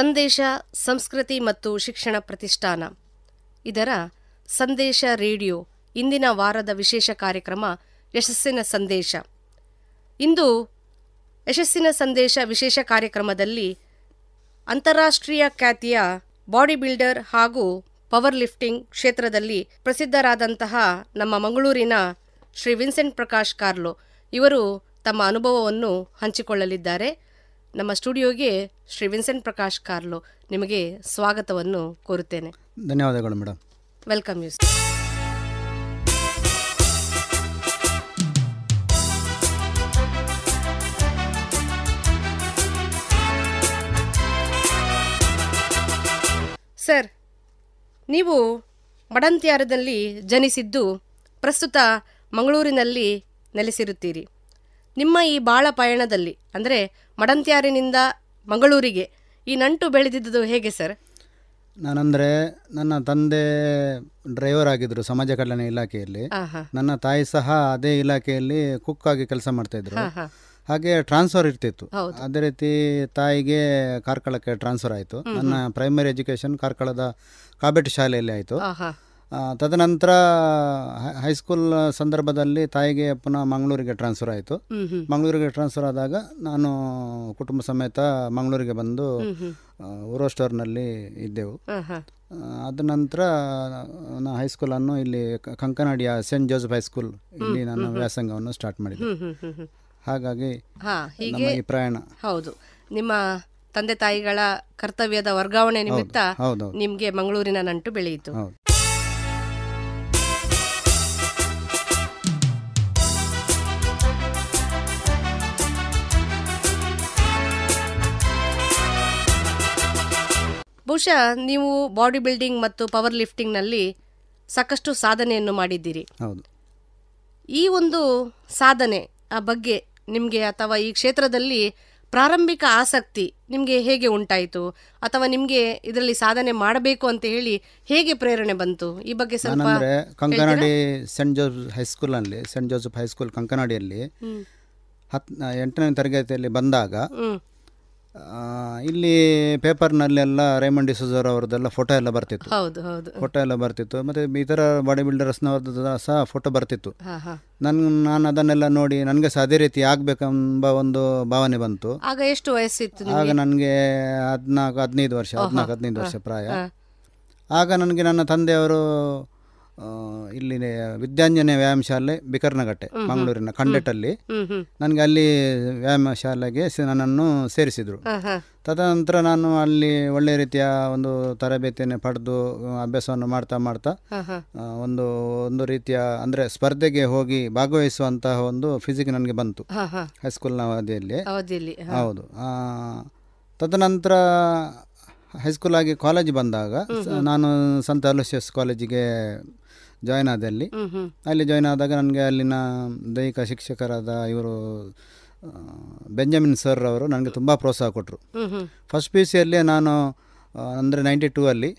ಸಂದೇಶ ಸಂಸ್ಕೃತಿ ಮತ್ತು ಶಿಕ್ಷಣ ಪ್ರತಿಷ್ಠಾನ ಇದರ ಸಂದೇಶ ರೇಡಿಯೋ ಇಂದಿನ ವಾರದ ವಿಶೇಷ ಕಾರ್ಯಕ್ರಮ ಯಶಸ್ಸಿನ ಸಂದೇಶ ಇಂದು ಯಶಸ್ಸಿನ ಸಂದೇಶ ವಿಶೇಷ ಕಾರ್ಯಕ್ರಮದಲ್ಲಿ ಅಂತಾರಾಷ್ಟ್ರೀಯ ಖ್ಯಾತಿಯ ಬಾಡಿ ಬಿಲ್ಡರ್ ಹಾಗೂ ಪವರ್ ಲಿಫ್ಟಿಂಗ್ ಕ್ಷೇತ್ರದಲ್ಲಿ ಪ್ರಸಿದ್ಧರಾದಂತಹ ನಮ್ಮ ಮಂಗಳೂರಿನ ಶ್ರೀ ವಿನ್ಸೆಂಟ್ ಪ್ರಕಾಶ್ ಕಾರ್ಲೋ ಇವರು ತಮ್ಮ ಅನುಭವವನ್ನು ಹಂಚಿಕೊಳ್ಳಲಿದ್ದಾರೆ ನಮ್ಮ ಸ್ಟುಡಿಯೋಗೆ ಶ್ರೀ ವಿನ್ಸೆಂಟ್ ಪ್ರಕಾಶ್ ಕಾರ್ಲು ನಿಮಗೆ ಸ್ವಾಗತವನ್ನು ಕೋರುತ್ತೇನೆ ಧನ್ಯವಾದಗಳು ಮೇಡಮ್ ವೆಲ್ಕಮ್ ಯು ಸರ್ ನೀವು ಮಡಂತ್ಯಾರದಲ್ಲಿ ಜನಿಸಿದ್ದು ಪ್ರಸ್ತುತ ಮಂಗಳೂರಿನಲ್ಲಿ ನೆಲೆಸಿರುತ್ತೀರಿ ನಿಮ್ಮ ಈ ಬಾಳ ಪಯಣದಲ್ಲಿ ಅಂದರೆ ಮಡಂತ್ಯಾರಿನಿಂದ ಮಂಗಳೂರಿಗೆ ಈ ನಂಟು ಬೆಳೆದಿದ್ದುದು ಹೇಗೆ ಸರ್ ನಾನಂದ್ರೆ ನನ್ನ ತಂದೆ ಡ್ರೈವರ್ ಆಗಿದ್ರು ಸಮಾಜ ಕಲ್ಯಾಣ ಇಲಾಖೆಯಲ್ಲಿ ನನ್ನ ತಾಯಿ ಸಹ ಅದೇ ಇಲಾಖೆಯಲ್ಲಿ ಕುಕ್ ಆಗಿ ಕೆಲಸ ಮಾಡ್ತಾ ಇದ್ರು ಹಾಗೆ ಟ್ರಾನ್ಸ್ಫರ್ ಇರ್ತಿತ್ತು ಅದೇ ರೀತಿ ತಾಯಿಗೆ ಕಾರ್ಕಳಕ್ಕೆ ಟ್ರಾನ್ಸ್ಫರ್ ಆಯಿತು ನನ್ನ ಪ್ರೈಮರಿ ಎಜುಕೇಶನ್ ಕಾರ್ಕಳದ ಕಾಬೆಟ್ ಶಾಲೆಯಲ್ಲಿ ಆಯಿತು ತದನಂತರ ಹೈಸ್ಕೂಲ್ ಸಂದರ್ಭದಲ್ಲಿ ತಾಯಿಗೆ ಪುನಃ ಮಂಗಳೂರಿಗೆ ಟ್ರಾನ್ಸ್ಫರ್ ಆಯಿತು ಮಂಗಳೂರಿಗೆ ಟ್ರಾನ್ಸ್ಫರ್ ಆದಾಗ ನಾನು ಕುಟುಂಬ ಸಮೇತ ಮಂಗಳೂರಿಗೆ ಬಂದು ಊರೋ ಸ್ಟೋರ್ನಲ್ಲಿ ಇದ್ದೆವು ಅದ ನಂತರ ನಾನು ಹೈಸ್ಕೂಲನ್ನು ಇಲ್ಲಿ ಕಂಕನಾಡಿಯ ಸೆಂಟ್ ಜೋಸೆಫ್ ಹೈಸ್ಕೂಲ್ ಇಲ್ಲಿ ನಾನು ವ್ಯಾಸಂಗವನ್ನು ಸ್ಟಾರ್ಟ್ ಮಾಡಿದೆ ಹಾಗಾಗಿ ಪ್ರಯಾಣ ಹೌದು ನಿಮ್ಮ ತಂದೆ ತಾಯಿಗಳ ಕರ್ತವ್ಯದ ವರ್ಗಾವಣೆ ನಿಮಿತ್ತ ನಿಮಗೆ ಮಂಗಳೂರಿನ ನಂಟು ಬೆಳೆಯಿತು ಬಹುಶಃ ನೀವು ಬಾಡಿ ಬಿಲ್ಡಿಂಗ್ ಮತ್ತು ಪವರ್ ಲಿಫ್ಟಿಂಗ್ನಲ್ಲಿ ಸಾಕಷ್ಟು ಸಾಧನೆಯನ್ನು ಮಾಡಿದ್ದೀರಿ ಹೌದು ಈ ಒಂದು ಸಾಧನೆ ಆ ಬಗ್ಗೆ ನಿಮಗೆ ಅಥವಾ ಈ ಕ್ಷೇತ್ರದಲ್ಲಿ ಪ್ರಾರಂಭಿಕ ಆಸಕ್ತಿ ನಿಮಗೆ ಹೇಗೆ ಉಂಟಾಯಿತು ಅಥವಾ ನಿಮಗೆ ಇದರಲ್ಲಿ ಸಾಧನೆ ಮಾಡಬೇಕು ಅಂತ ಹೇಳಿ ಹೇಗೆ ಪ್ರೇರಣೆ ಬಂತು ಈ ಬಗ್ಗೆ ಸ್ವಲ್ಪ ಕಂಕನಾಡಿ ಸೆಂಟ್ ಸ್ಕೂಲ್ ಹೈಸ್ಕೂಲಲ್ಲಿ ಸೆಂಟ್ ಜೋಸಫ್ ಹೈಸ್ಕೂಲ್ ಕಂಕನಾಡಿಯಲ್ಲಿ ಹತ್ ಎಂಟನೇ ತರಗತಿಯಲ್ಲಿ ಬಂದಾಗ ಇಲ್ಲಿ ಪೇಪರ್ನಲ್ಲೆಲ್ಲ ರೇಮಂಡ್ ಡಿಸೂಜರ್ ಅವ್ರದ್ದೆಲ್ಲ ಫೋಟೋ ಎಲ್ಲ ಬರ್ತಿತ್ತು ಫೋಟೋ ಎಲ್ಲ ಬರ್ತಿತ್ತು ಮತ್ತೆ ಈ ಥರ ಬಾಡಿ ಬಿಲ್ಡರ್ಸ್ನವ್ರದ್ದು ಸಹ ಫೋಟೋ ಬರ್ತಿತ್ತು ನನ್ ನಾನು ಅದನ್ನೆಲ್ಲ ನೋಡಿ ನನಗೆ ಸಹ ಅದೇ ರೀತಿ ಆಗ್ಬೇಕೆಂಬ ಒಂದು ಭಾವನೆ ಬಂತು ಆಗ ಎಷ್ಟು ವಯಸ್ಸಿತ್ತು ಆಗ ನನಗೆ ಹದಿನಾಲ್ಕು ಹದಿನೈದು ವರ್ಷ ಹದಿನಾಲ್ಕು ಹದಿನೈದು ವರ್ಷ ಪ್ರಾಯ ಆಗ ನನಗೆ ನನ್ನ ತಂದೆಯವರು ಇಲ್ಲಿ ವಿದ್ಯಾಂಜನ ವ್ಯಾಯಾಮ ಶಾಲೆ ಬಿಕರ್ನಗಟ್ಟೆ ಮಂಗಳೂರಿನ ಖಂಡೆಟ್ಟಲ್ಲಿ ನನಗೆ ಅಲ್ಲಿ ವ್ಯಾಯಾಮ ಶಾಲೆಗೆ ನನ್ನನ್ನು ಸೇರಿಸಿದರು ತದನಂತರ ನಾನು ಅಲ್ಲಿ ಒಳ್ಳೆ ರೀತಿಯ ಒಂದು ತರಬೇತಿಯನ್ನು ಪಡೆದು ಅಭ್ಯಾಸವನ್ನು ಮಾಡ್ತಾ ಮಾಡ್ತಾ ಒಂದು ಒಂದು ರೀತಿಯ ಅಂದರೆ ಸ್ಪರ್ಧೆಗೆ ಹೋಗಿ ಭಾಗವಹಿಸುವಂತಹ ಒಂದು ಫಿಸಿಕ್ ನನಗೆ ಬಂತು ಹೈಸ್ಕೂಲ್ನ ಅವಧಿಯಲ್ಲಿ ಹೌದು ತದನಂತರ ಹೈಸ್ಕೂಲ್ ಆಗಿ ಕಾಲೇಜ್ ಬಂದಾಗ ನಾನು ಸಂತ ಅಲೋಸಿಯಸ್ ಕಾಲೇಜಿಗೆ ಜಾಯ್ನ್ ಆದೆ ಅಲ್ಲಿ ಅಲ್ಲಿ ಜಾಯ್ನ್ ಆದಾಗ ನನಗೆ ಅಲ್ಲಿನ ದೈಹಿಕ ಶಿಕ್ಷಕರಾದ ಇವರು ಬೆಂಜಮಿನ್ ಸರ್ ಅವರು ನನಗೆ ತುಂಬ ಪ್ರೋತ್ಸಾಹ ಕೊಟ್ಟರು ಫಸ್ಟ್ ಪಿ ಯು ಸಿಯಲ್ಲೇ ನಾನು ಅಂದರೆ ನೈಂಟಿ ಟೂ ಅಲ್ಲಿ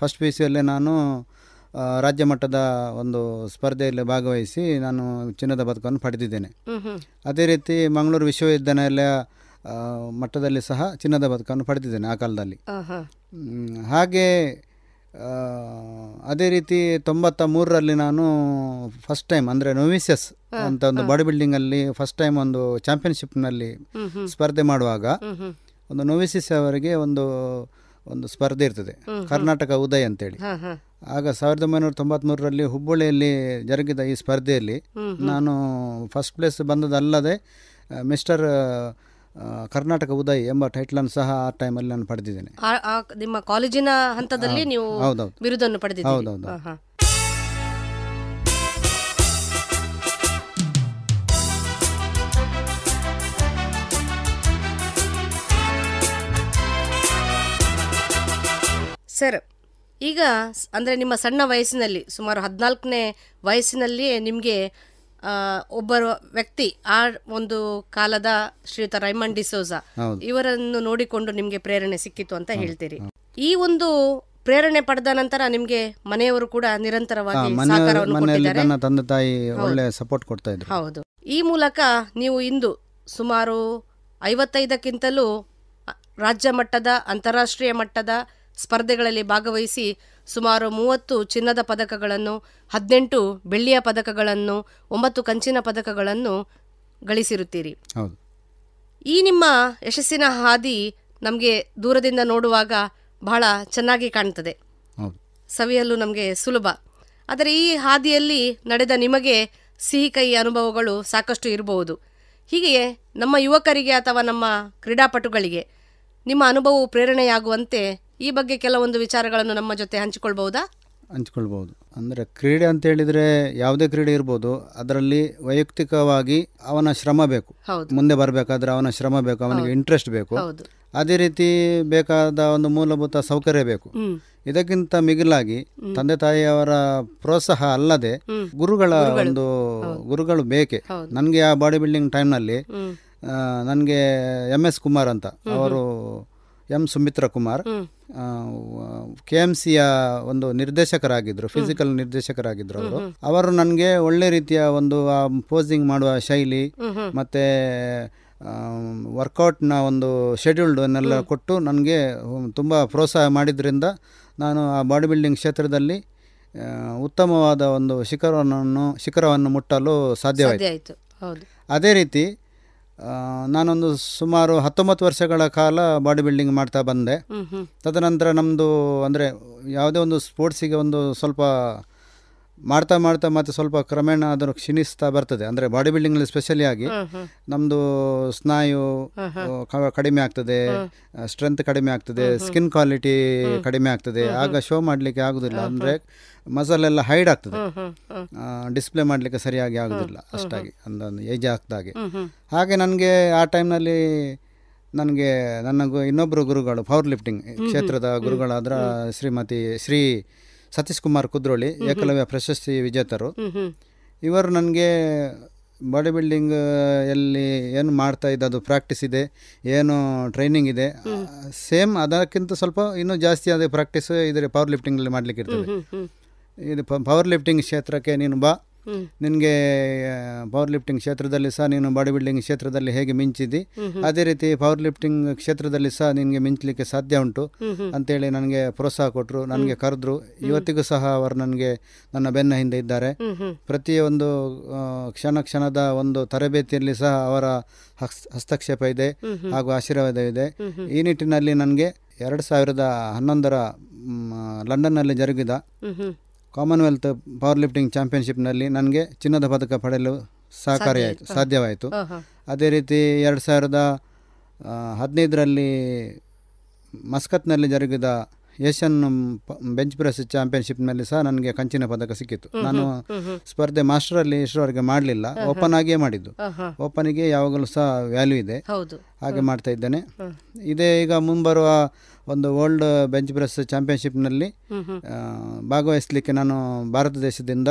ಫಸ್ಟ್ ಪಿ ಯು ನಾನು ರಾಜ್ಯ ಮಟ್ಟದ ಒಂದು ಸ್ಪರ್ಧೆಯಲ್ಲಿ ಭಾಗವಹಿಸಿ ನಾನು ಚಿನ್ನದ ಪದಕವನ್ನು ಪಡೆದಿದ್ದೇನೆ ಅದೇ ರೀತಿ ಮಂಗಳೂರು ವಿಶ್ವವಿದ್ಯಾನಿಲಯ ಮಟ್ಟದಲ್ಲಿ ಸಹ ಚಿನ್ನದ ಪದಕವನ್ನು ಪಡೆದಿದ್ದೇನೆ ಆ ಕಾಲದಲ್ಲಿ ಹಾಗೆ ಅದೇ ರೀತಿ ತೊಂಬತ್ತ ಮೂರರಲ್ಲಿ ನಾನು ಫಸ್ಟ್ ಟೈಮ್ ಅಂದರೆ ನೋವಿಸಸ್ ಅಂತ ಒಂದು ಬಾಡಿ ಬಿಲ್ಡಿಂಗಲ್ಲಿ ಫಸ್ಟ್ ಟೈಮ್ ಒಂದು ಚಾಂಪಿಯನ್ಶಿಪ್ನಲ್ಲಿ ಸ್ಪರ್ಧೆ ಮಾಡುವಾಗ ಒಂದು ನೊವಿಸಿಸ್ ಅವರಿಗೆ ಒಂದು ಒಂದು ಸ್ಪರ್ಧೆ ಇರ್ತದೆ ಕರ್ನಾಟಕ ಉದಯ ಅಂತೇಳಿ ಆಗ ಸಾವಿರದ ಒಂಬೈನೂರ ಮೂರರಲ್ಲಿ ಹುಬ್ಬಳ್ಳಿಯಲ್ಲಿ ಜರುಗಿದ ಈ ಸ್ಪರ್ಧೆಯಲ್ಲಿ ನಾನು ಫಸ್ಟ್ ಪ್ಲೇಸ್ ಬಂದದಲ್ಲದೆ ಮಿಸ್ಟರ್ ಕರ್ನಾಟಕ ಉದಯ್ ಎಂಬ ಅನ್ನು ಸಹ ಆ ಟೈಮಲ್ಲಿ ನಾನು ಪಡೆದಿದ್ದೇನೆ ನಿಮ್ಮ ಕಾಲೇಜಿನ ಹಂತದಲ್ಲಿ ನೀವು ಬಿರುದನ್ನು ಹೌದೌದು ಸರ್ ಈಗ ಅಂದರೆ ನಿಮ್ಮ ಸಣ್ಣ ವಯಸ್ಸಿನಲ್ಲಿ ಸುಮಾರು ಹದಿನಾಲ್ಕನೇ ವಯಸ್ಸಿನಲ್ಲಿಯೇ ನಿಮಗೆ ಒಬ್ಬರು ವ್ಯಕ್ತಿ ಆ ಒಂದು ಕಾಲದ ಶ್ರೀಯುತ ರೈಮಂಡ್ ಡಿಸೋಜಾ ಇವರನ್ನು ನೋಡಿಕೊಂಡು ನಿಮಗೆ ಪ್ರೇರಣೆ ಸಿಕ್ಕಿತು ಅಂತ ಹೇಳ್ತೀರಿ ಈ ಒಂದು ಪ್ರೇರಣೆ ಪಡೆದ ನಂತರ ನಿಮ್ಗೆ ಮನೆಯವರು ಕೂಡ ನಿರಂತರವಾಗಿ ತಂದೆ ತಾಯಿ ಒಳ್ಳೆ ಸಪೋರ್ಟ್ ಕೊಡ್ತಾ ಇದ್ರು ಹೌದು ಈ ಮೂಲಕ ನೀವು ಇಂದು ಸುಮಾರು ಐವತ್ತೈದಕ್ಕಿಂತಲೂ ರಾಜ್ಯ ಮಟ್ಟದ ಅಂತಾರಾಷ್ಟ್ರೀಯ ಮಟ್ಟದ ಸ್ಪರ್ಧೆಗಳಲ್ಲಿ ಭಾಗವಹಿಸಿ ಸುಮಾರು ಮೂವತ್ತು ಚಿನ್ನದ ಪದಕಗಳನ್ನು ಹದಿನೆಂಟು ಬೆಳ್ಳಿಯ ಪದಕಗಳನ್ನು ಒಂಬತ್ತು ಕಂಚಿನ ಪದಕಗಳನ್ನು ಗಳಿಸಿರುತ್ತೀರಿ ಈ ನಿಮ್ಮ ಯಶಸ್ಸಿನ ಹಾದಿ ನಮಗೆ ದೂರದಿಂದ ನೋಡುವಾಗ ಬಹಳ ಚೆನ್ನಾಗಿ ಕಾಣ್ತದೆ ಸವಿಯಲು ನಮಗೆ ಸುಲಭ ಆದರೆ ಈ ಹಾದಿಯಲ್ಲಿ ನಡೆದ ನಿಮಗೆ ಸಿಹಿ ಕೈ ಅನುಭವಗಳು ಸಾಕಷ್ಟು ಇರಬಹುದು ಹೀಗೆಯೇ ನಮ್ಮ ಯುವಕರಿಗೆ ಅಥವಾ ನಮ್ಮ ಕ್ರೀಡಾಪಟುಗಳಿಗೆ ನಿಮ್ಮ ಅನುಭವವು ಪ್ರೇರಣೆಯಾಗುವಂತೆ ಈ ಬಗ್ಗೆ ಕೆಲವೊಂದು ವಿಚಾರಗಳನ್ನು ನಮ್ಮ ಜೊತೆ ಹಂಚಿಕೊಳ್ಬಹುದಾ ಹಂಚಿಕೊಳ್ಬಹುದು ಅಂದರೆ ಕ್ರೀಡೆ ಅಂತ ಹೇಳಿದ್ರೆ ಯಾವುದೇ ಕ್ರೀಡೆ ಇರ್ಬೋದು ಅದರಲ್ಲಿ ವೈಯಕ್ತಿಕವಾಗಿ ಅವನ ಶ್ರಮ ಬೇಕು ಮುಂದೆ ಬರಬೇಕಾದ್ರೆ ಅವನ ಶ್ರಮ ಬೇಕು ಅವನಿಗೆ ಇಂಟ್ರೆಸ್ಟ್ ಬೇಕು ಅದೇ ರೀತಿ ಬೇಕಾದ ಒಂದು ಮೂಲಭೂತ ಸೌಕರ್ಯ ಬೇಕು ಇದಕ್ಕಿಂತ ಮಿಗಿಲಾಗಿ ತಂದೆ ತಾಯಿಯವರ ಪ್ರೋತ್ಸಾಹ ಅಲ್ಲದೆ ಗುರುಗಳ ಒಂದು ಗುರುಗಳು ಬೇಕೆ ನನಗೆ ಆ ಬಾಡಿ ಬಿಲ್ಡಿಂಗ್ ಟೈಮ್ನಲ್ಲಿ ನನಗೆ ಎಮ್ ಎಸ್ ಕುಮಾರ್ ಅಂತ ಅವರು M Sumitra Kumar K M ಸಿಯ ಒಂದು ನಿರ್ದೇಶಕರಾಗಿದ್ದರು ಫಿಸಿಕಲ್ ನಿರ್ದೇಶಕರಾಗಿದ್ದರು ಅವರು ಅವರು ನನಗೆ ಒಳ್ಳೆ ರೀತಿಯ ಒಂದು ಪೋಸಿಂಗ್ ಮಾಡುವ ಶೈಲಿ ಮತ್ತೆ ವರ್ಕೌಟ್ನ ಒಂದು ಶೆಡ್ಯೂಲ್ಡನ್ನೆಲ್ಲ ಕೊಟ್ಟು ನನಗೆ ತುಂಬ ಪ್ರೋತ್ಸಾಹ ಮಾಡಿದ್ರಿಂದ ನಾನು ಆ ಬಾಡಿ ಬಿಲ್ಡಿಂಗ್ ಕ್ಷೇತ್ರದಲ್ಲಿ ಉತ್ತಮವಾದ ಒಂದು ಶಿಖರವನ್ನು ಶಿಖರವನ್ನು ಮುಟ್ಟಲು ಸಾಧ್ಯವಾಯಿತು ಅದೇ ರೀತಿ ನಾನೊಂದು ಸುಮಾರು ಹತ್ತೊಂಬತ್ತು ವರ್ಷಗಳ ಕಾಲ ಬಾಡಿ ಬಿಲ್ಡಿಂಗ್ ಮಾಡ್ತಾ ಬಂದೆ ತದನಂತರ ನಮ್ಮದು ಅಂದರೆ ಯಾವುದೇ ಒಂದು ಸ್ಪೋರ್ಟ್ಸಿಗೆ ಒಂದು ಸ್ವಲ್ಪ ಮಾಡ್ತಾ ಮಾಡ್ತಾ ಮತ್ತೆ ಸ್ವಲ್ಪ ಕ್ರಮೇಣ ಅದನ್ನು ಕ್ಷೀಣಿಸ್ತಾ ಬರ್ತದೆ ಅಂದರೆ ಬಾಡಿ ಬಿಲ್ಡಿಂಗಲ್ಲಿ ಸ್ಪೆಷಲಿ ಆಗಿ ನಮ್ಮದು ಸ್ನಾಯು ಕಡಿಮೆ ಆಗ್ತದೆ ಸ್ಟ್ರೆಂತ್ ಕಡಿಮೆ ಆಗ್ತದೆ ಸ್ಕಿನ್ ಕ್ವಾಲಿಟಿ ಕಡಿಮೆ ಆಗ್ತದೆ ಆಗ ಶೋ ಮಾಡಲಿಕ್ಕೆ ಆಗೋದಿಲ್ಲ ಅಂದರೆ ಎಲ್ಲ ಹೈಡ್ ಆಗ್ತದೆ ಡಿಸ್ಪ್ಲೇ ಮಾಡಲಿಕ್ಕೆ ಸರಿಯಾಗಿ ಆಗೋದಿಲ್ಲ ಅಷ್ಟಾಗಿ ಅಂದೊಂದು ಏಜ್ ಆಗ್ದಾಗೆ ಹಾಗೆ ನನಗೆ ಆ ಟೈಮ್ನಲ್ಲಿ ನನಗೆ ನನ್ನ ಇನ್ನೊಬ್ಬರು ಗುರುಗಳು ಪವರ್ ಲಿಫ್ಟಿಂಗ್ ಕ್ಷೇತ್ರದ ಗುರುಗಳಾದ್ರ ಶ್ರೀಮತಿ ಶ್ರೀ ಸತೀಶ್ ಕುಮಾರ್ ಕುದ್ರೋಳಿ ಏಕಲವ್ಯ ಪ್ರಶಸ್ತಿ ವಿಜೇತರು ಇವರು ನನಗೆ ಬಾಡಿ ಬಿಲ್ಡಿಂಗ್ ಎಲ್ಲಿ ಏನು ಮಾಡ್ತಾ ಇದ್ದ ಅದು ಪ್ರಾಕ್ಟೀಸ್ ಇದೆ ಏನು ಟ್ರೈನಿಂಗ್ ಇದೆ ಸೇಮ್ ಅದಕ್ಕಿಂತ ಸ್ವಲ್ಪ ಇನ್ನೂ ಜಾಸ್ತಿ ಅದೇ ಪ್ರಾಕ್ಟೀಸ್ ಇದ್ರೆ ಪವರ್ ಲಿಫ್ಟಿಂಗಲ್ಲಿ ಮಾಡಲಿಕ್ಕೆ ಇರ್ತದೆ ಇದು ಪವರ್ ಲಿಫ್ಟಿಂಗ್ ಕ್ಷೇತ್ರಕ್ಕೆ ನೀನು ಬಾ ನಿನಗೆ ಪವರ್ ಲಿಫ್ಟಿಂಗ್ ಕ್ಷೇತ್ರದಲ್ಲಿ ಸಹ ನೀನು ಬಾಡಿ ಬಿಲ್ಡಿಂಗ್ ಕ್ಷೇತ್ರದಲ್ಲಿ ಹೇಗೆ ಮಿಂಚಿದ್ದಿ ಅದೇ ರೀತಿ ಪವರ್ ಲಿಫ್ಟಿಂಗ್ ಕ್ಷೇತ್ರದಲ್ಲಿ ಸಹ ನಿನಗೆ ಮಿಂಚಲಿಕ್ಕೆ ಸಾಧ್ಯ ಉಂಟು ಅಂತೇಳಿ ನನಗೆ ಪ್ರೋತ್ಸಾಹ ಕೊಟ್ಟರು ನನಗೆ ಕರೆದ್ರು ಇವತ್ತಿಗೂ ಸಹ ಅವರು ನನಗೆ ನನ್ನ ಬೆನ್ನ ಹಿಂದೆ ಇದ್ದಾರೆ ಪ್ರತಿಯೊಂದು ಕ್ಷಣ ಕ್ಷಣದ ಒಂದು ತರಬೇತಿಯಲ್ಲಿ ಸಹ ಅವರ ಹಸ್ತಕ್ಷೇಪ ಇದೆ ಹಾಗೂ ಆಶೀರ್ವಾದ ಇದೆ ಈ ನಿಟ್ಟಿನಲ್ಲಿ ನನಗೆ ಎರಡು ಸಾವಿರದ ಹನ್ನೊಂದರ ಲಂಡನ್ನಲ್ಲಿ ಜರುಗಿದ ಕಾಮನ್ವೆಲ್ತ್ ಪವರ್ ಲಿಫ್ಟಿಂಗ್ ಚಾಂಪಿಯನ್ಶಿಪ್ನಲ್ಲಿ ನನಗೆ ಚಿನ್ನದ ಪದಕ ಪಡೆಯಲು ಸಹಕಾರಿಯಾಯಿತು ಸಾಧ್ಯವಾಯಿತು ಅದೇ ರೀತಿ ಎರಡು ಸಾವಿರದ ಹದಿನೈದರಲ್ಲಿ ಮಸ್ಕತ್ನಲ್ಲಿ ಜರುಗಿದ ಏಷ್ಯನ್ ಬೆಂಚ್ ಪ್ರೆಸ್ ಚಾಂಪಿಯನ್ಶಿಪ್ನಲ್ಲಿ ಸಹ ನನಗೆ ಕಂಚಿನ ಪದಕ ಸಿಕ್ಕಿತ್ತು ನಾನು ಸ್ಪರ್ಧೆ ಮಾಸ್ಟರಲ್ಲಿ ಇಷ್ಟರವರೆಗೆ ಮಾಡಲಿಲ್ಲ ಓಪನ್ ಆಗಿಯೇ ಮಾಡಿದ್ದು ಓಪನಿಗೆ ಯಾವಾಗಲೂ ಸಹ ವ್ಯಾಲ್ಯೂ ಇದೆ ಹಾಗೆ ಮಾಡ್ತಾ ಇದ್ದೇನೆ ಇದೇ ಈಗ ಮುಂಬರುವ ಒಂದು ವರ್ಲ್ಡ್ ಬೆಂಚ್ ಪ್ರೆಸ್ ಚಾಂಪಿಯನ್ಶಿಪ್ನಲ್ಲಿ ಭಾಗವಹಿಸಲಿಕ್ಕೆ ನಾನು ಭಾರತ ದೇಶದಿಂದ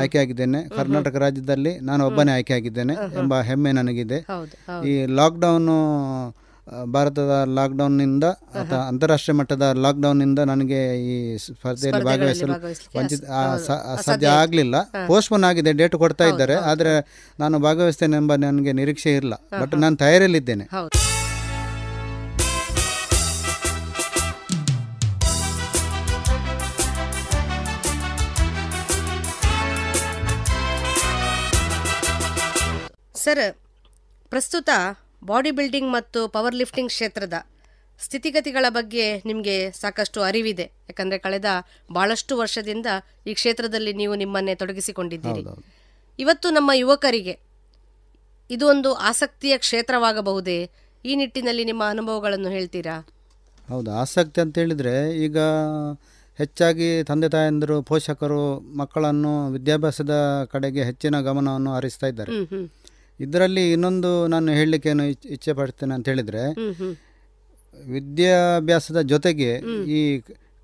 ಆಯ್ಕೆಯಾಗಿದ್ದೇನೆ ಕರ್ನಾಟಕ ರಾಜ್ಯದಲ್ಲಿ ನಾನು ಒಬ್ಬನೇ ಆಯ್ಕೆಯಾಗಿದ್ದೇನೆ ಎಂಬ ಹೆಮ್ಮೆ ನನಗಿದೆ ಈ ಲಾಕ್ಡೌನು ಭಾರತದ ಲಾಕ್ಡೌನ್ನಿಂದ ಅಥವಾ ಅಂತಾರಾಷ್ಟ್ರೀಯ ಮಟ್ಟದ ಲಾಕ್ಡೌನ್ನಿಂದ ನನಗೆ ಈ ಸ್ಪರ್ಧೆಯಲ್ಲಿ ಭಾಗವಹಿಸಲು ವಂಚಿತ ಸಾಧ್ಯ ಆಗಲಿಲ್ಲ ಪೋಸ್ಟ್ಪೋನ್ ಆಗಿದೆ ಡೇಟ್ ಕೊಡ್ತಾ ಇದ್ದಾರೆ ಆದರೆ ನಾನು ಭಾಗವಹಿಸ್ತೇನೆ ಎಂಬ ನನಗೆ ನಿರೀಕ್ಷೆ ಇಲ್ಲ ಬಟ್ ನಾನು ತಯಾರಿಯಲ್ಲಿದ್ದೇನೆ ಸರ್ ಪ್ರಸ್ತುತ ಬಾಡಿ ಬಿಲ್ಡಿಂಗ್ ಮತ್ತು ಪವರ್ ಲಿಫ್ಟಿಂಗ್ ಕ್ಷೇತ್ರದ ಸ್ಥಿತಿಗತಿಗಳ ಬಗ್ಗೆ ನಿಮಗೆ ಸಾಕಷ್ಟು ಅರಿವಿದೆ ಯಾಕಂದರೆ ಕಳೆದ ಭಾಳಷ್ಟು ವರ್ಷದಿಂದ ಈ ಕ್ಷೇತ್ರದಲ್ಲಿ ನೀವು ನಿಮ್ಮನ್ನೇ ತೊಡಗಿಸಿಕೊಂಡಿದ್ದೀರಿ ಇವತ್ತು ನಮ್ಮ ಯುವಕರಿಗೆ ಇದು ಒಂದು ಆಸಕ್ತಿಯ ಕ್ಷೇತ್ರವಾಗಬಹುದೇ ಈ ನಿಟ್ಟಿನಲ್ಲಿ ನಿಮ್ಮ ಅನುಭವಗಳನ್ನು ಹೇಳ್ತೀರಾ ಹೌದು ಆಸಕ್ತಿ ಅಂತ ಹೇಳಿದರೆ ಈಗ ಹೆಚ್ಚಾಗಿ ತಂದೆ ತಾಯಂದರು ಪೋಷಕರು ಮಕ್ಕಳನ್ನು ವಿದ್ಯಾಭ್ಯಾಸದ ಕಡೆಗೆ ಹೆಚ್ಚಿನ ಗಮನವನ್ನು ಹರಿಸ್ತಾ ಇದ್ದಾರೆ ಇದರಲ್ಲಿ ಇನ್ನೊಂದು ನಾನು ಹೇಳಲಿಕ್ಕೆ ಏನು ಇಚ್ಛೆ ಪಡ್ತೇನೆ ಅಂತ ಹೇಳಿದರೆ ವಿದ್ಯಾಭ್ಯಾಸದ ಜೊತೆಗೆ ಈ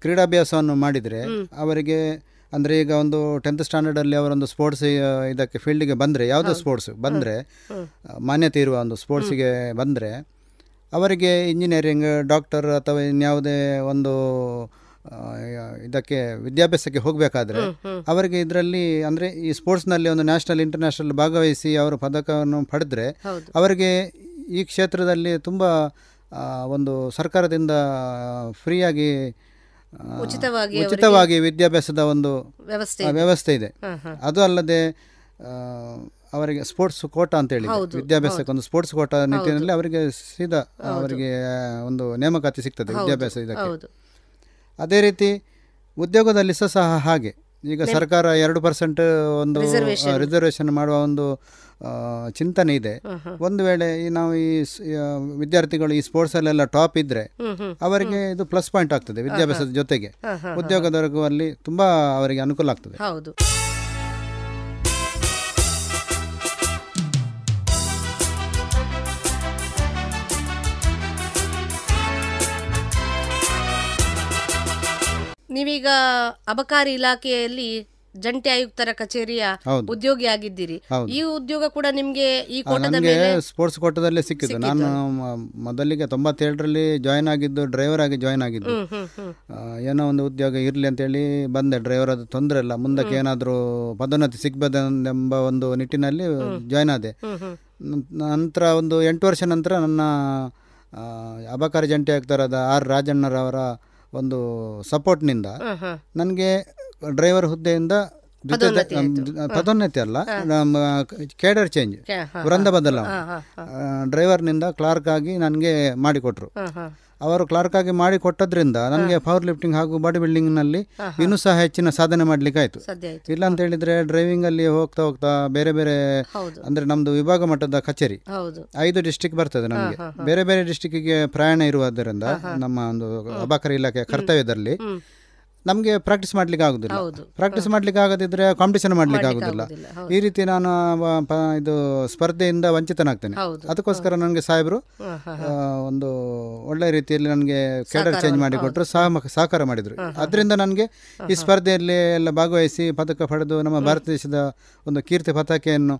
ಕ್ರೀಡಾಭ್ಯಾಸವನ್ನು ಮಾಡಿದರೆ ಅವರಿಗೆ ಅಂದರೆ ಈಗ ಒಂದು ಟೆಂತ್ ಸ್ಟ್ಯಾಂಡರ್ಡಲ್ಲಿ ಅವರೊಂದು ಸ್ಪೋರ್ಟ್ಸ್ ಇದಕ್ಕೆ ಫೀಲ್ಡಿಗೆ ಬಂದರೆ ಯಾವುದೋ ಸ್ಪೋರ್ಟ್ಸ್ ಬಂದರೆ ಮಾನ್ಯತೆ ಇರುವ ಒಂದು ಸ್ಪೋರ್ಟ್ಸಿಗೆ ಬಂದರೆ ಅವರಿಗೆ ಇಂಜಿನಿಯರಿಂಗ್ ಡಾಕ್ಟರ್ ಅಥವಾ ಇನ್ಯಾವುದೇ ಒಂದು ಇದಕ್ಕೆ ವಿದ್ಯಾಭ್ಯಾಸಕ್ಕೆ ಹೋಗಬೇಕಾದ್ರೆ ಅವರಿಗೆ ಇದರಲ್ಲಿ ಅಂದರೆ ಈ ಸ್ಪೋರ್ಟ್ಸ್ನಲ್ಲಿ ಒಂದು ನ್ಯಾಷನಲ್ ಇಂಟರ್ನ್ಯಾಷನಲ್ ಭಾಗವಹಿಸಿ ಅವರು ಪದಕವನ್ನು ಪಡೆದ್ರೆ ಅವರಿಗೆ ಈ ಕ್ಷೇತ್ರದಲ್ಲಿ ತುಂಬ ಒಂದು ಸರ್ಕಾರದಿಂದ ಫ್ರೀಯಾಗಿ ಉಚಿತವಾಗಿ ಉಚಿತವಾಗಿ ವಿದ್ಯಾಭ್ಯಾಸದ ಒಂದು ವ್ಯವಸ್ಥೆ ಇದೆ ಅದು ಅಲ್ಲದೆ ಅವರಿಗೆ ಸ್ಪೋರ್ಟ್ಸ್ ಕೋಟಾ ವಿದ್ಯಾಭ್ಯಾಸಕ್ಕೆ ಒಂದು ಸ್ಪೋರ್ಟ್ಸ್ ಕೋಟಾ ನಿಟ್ಟಿನಲ್ಲಿ ಅವರಿಗೆ ಸೀದಾ ಅವರಿಗೆ ಒಂದು ನೇಮಕಾತಿ ಸಿಗ್ತದೆ ವಿದ್ಯಾಭ್ಯಾಸ ಇದಕ್ಕೆ ಅದೇ ರೀತಿ ಉದ್ಯೋಗದಲ್ಲಿ ಸಹ ಹಾಗೆ ಈಗ ಸರ್ಕಾರ ಎರಡು ಪರ್ಸೆಂಟ್ ಒಂದು ರಿಸರ್ವೇಷನ್ ಮಾಡುವ ಒಂದು ಚಿಂತನೆ ಇದೆ ಒಂದು ವೇಳೆ ಈ ನಾವು ಈ ವಿದ್ಯಾರ್ಥಿಗಳು ಈ ಸ್ಪೋರ್ಟ್ಸಲ್ಲೆಲ್ಲ ಟಾಪ್ ಇದ್ದರೆ ಅವರಿಗೆ ಇದು ಪ್ಲಸ್ ಪಾಯಿಂಟ್ ಆಗ್ತದೆ ವಿದ್ಯಾಭ್ಯಾಸದ ಜೊತೆಗೆ ಅಲ್ಲಿ ತುಂಬ ಅವರಿಗೆ ಅನುಕೂಲ ಆಗ್ತದೆ ಹೌದು ನೀವೀಗ ಅಬಕಾರಿ ಇಲಾಖೆಯಲ್ಲಿ ಜಂಟಿ ಆಯುಕ್ತರ ಕಚೇರಿಯ ಉದ್ಯೋಗಿ ಆಗಿದ್ದೀರಿ ಈ ಉದ್ಯೋಗ ಕೂಡ ನಿಮಗೆ ಈ ನನಗೆ ಸ್ಪೋರ್ಟ್ಸ್ ಕೋಟದಲ್ಲಿ ಸಿಕ್ಕಿದ್ದು ನಾನು ಮೊದಲಿಗೆ ತೊಂಬತ್ತೇಳರಲ್ಲಿ ಜಾಯಿನ್ ಆಗಿದ್ದು ಡ್ರೈವರ್ ಆಗಿ ಜಾಯಿನ್ ಆಗಿದ್ದು ಏನೋ ಒಂದು ಉದ್ಯೋಗ ಇರಲಿ ಹೇಳಿ ಬಂದೆ ಡ್ರೈವರ್ ಅದು ತೊಂದರೆ ಇಲ್ಲ ಮುಂದಕ್ಕೆ ಏನಾದರೂ ಪದೋನ್ನತಿ ಸಿಗ್ಬೋದೆಂಬ ಒಂದು ನಿಟ್ಟಿನಲ್ಲಿ ಜಾಯಿನ್ ಆದೆ ನಂತರ ಒಂದು ಎಂಟು ವರ್ಷ ನಂತರ ನನ್ನ ಅಬಕಾರಿ ಜಂಟಿ ಆಯುಕ್ತರಾದ ಆರ್ ರಾಜಣ್ಣರವರ ಒಂದು ಸಪೋರ್ಟ್ನಿಂದ ನನಗೆ ಡ್ರೈವರ್ ಹುದ್ದೆಯಿಂದ ಪದೋನ್ನತಿ ಅಲ್ಲ ಕೇಡರ್ ಚೇಂಜ್ ವೃಂದ ಬದಲಾವಣೆ ಡ್ರೈವರ್ನಿಂದ ಕ್ಲಾರ್ಕ್ ಆಗಿ ನನಗೆ ಮಾಡಿಕೊಟ್ರು ಅವರು ಕ್ಲಾರ್ಕ್ ಆಗಿ ಮಾಡಿ ಕೊಟ್ಟದ್ರಿಂದ ನನಗೆ ಪವರ್ ಲಿಫ್ಟಿಂಗ್ ಹಾಗೂ ಬಾಡಿ ಬಿಲ್ಡಿಂಗ್ ನಲ್ಲಿ ಇನ್ನೂ ಸಹ ಹೆಚ್ಚಿನ ಸಾಧನೆ ಮಾಡ್ಲಿಕ್ಕೆ ಆಯ್ತು ಇಲ್ಲ ಅಂತ ಹೇಳಿದ್ರೆ ಡ್ರೈವಿಂಗ್ ಅಲ್ಲಿ ಹೋಗ್ತಾ ಹೋಗ್ತಾ ಬೇರೆ ಬೇರೆ ಅಂದ್ರೆ ನಮ್ದು ವಿಭಾಗ ಮಟ್ಟದ ಕಚೇರಿ ಐದು ಡಿಸ್ಟಿಕ್ ಬರ್ತದೆ ನಮಗೆ ಬೇರೆ ಬೇರೆ ಡಿಸ್ಟಿಕ್ಗೆ ಪ್ರಯಾಣ ಇರುವುದರಿಂದ ನಮ್ಮ ಒಂದು ಅಬಾಕರಿ ಇಲಾಖೆಯ ಕರ್ತವ್ಯದಲ್ಲಿ ನಮಗೆ ಪ್ರಾಕ್ಟೀಸ್ ಮಾಡ್ಲಿಕ್ಕೆ ಆಗೋದಿಲ್ಲ ಪ್ರಾಕ್ಟೀಸ್ ಮಾಡ್ಲಿಕ್ಕೆ ಆಗದಿದ್ರೆ ಕಾಂಪಿಟೇಷನ್ ಮಾಡ್ಲಿಕ್ಕೆ ಆಗೋದಿಲ್ಲ ಈ ರೀತಿ ನಾನು ಇದು ಸ್ಪರ್ಧೆಯಿಂದ ವಂಚಿತನಾಗ್ತೇನೆ ಅದಕ್ಕೋಸ್ಕರ ನನಗೆ ಸಾಹೇಬರು ಒಂದು ಒಳ್ಳೆ ರೀತಿಯಲ್ಲಿ ನನಗೆ ಕ್ಯಾಡರ್ ಚೇಂಜ್ ಮಾಡಿ ಕೊಟ್ಟರು ಸಹಕಾರ ಮಾಡಿದರು ಅದರಿಂದ ನನಗೆ ಈ ಸ್ಪರ್ಧೆಯಲ್ಲಿ ಎಲ್ಲ ಭಾಗವಹಿಸಿ ಪದಕ ಪಡೆದು ನಮ್ಮ ಭಾರತ ದೇಶದ ಒಂದು ಕೀರ್ತಿ ಪತಾಕೆಯನ್ನು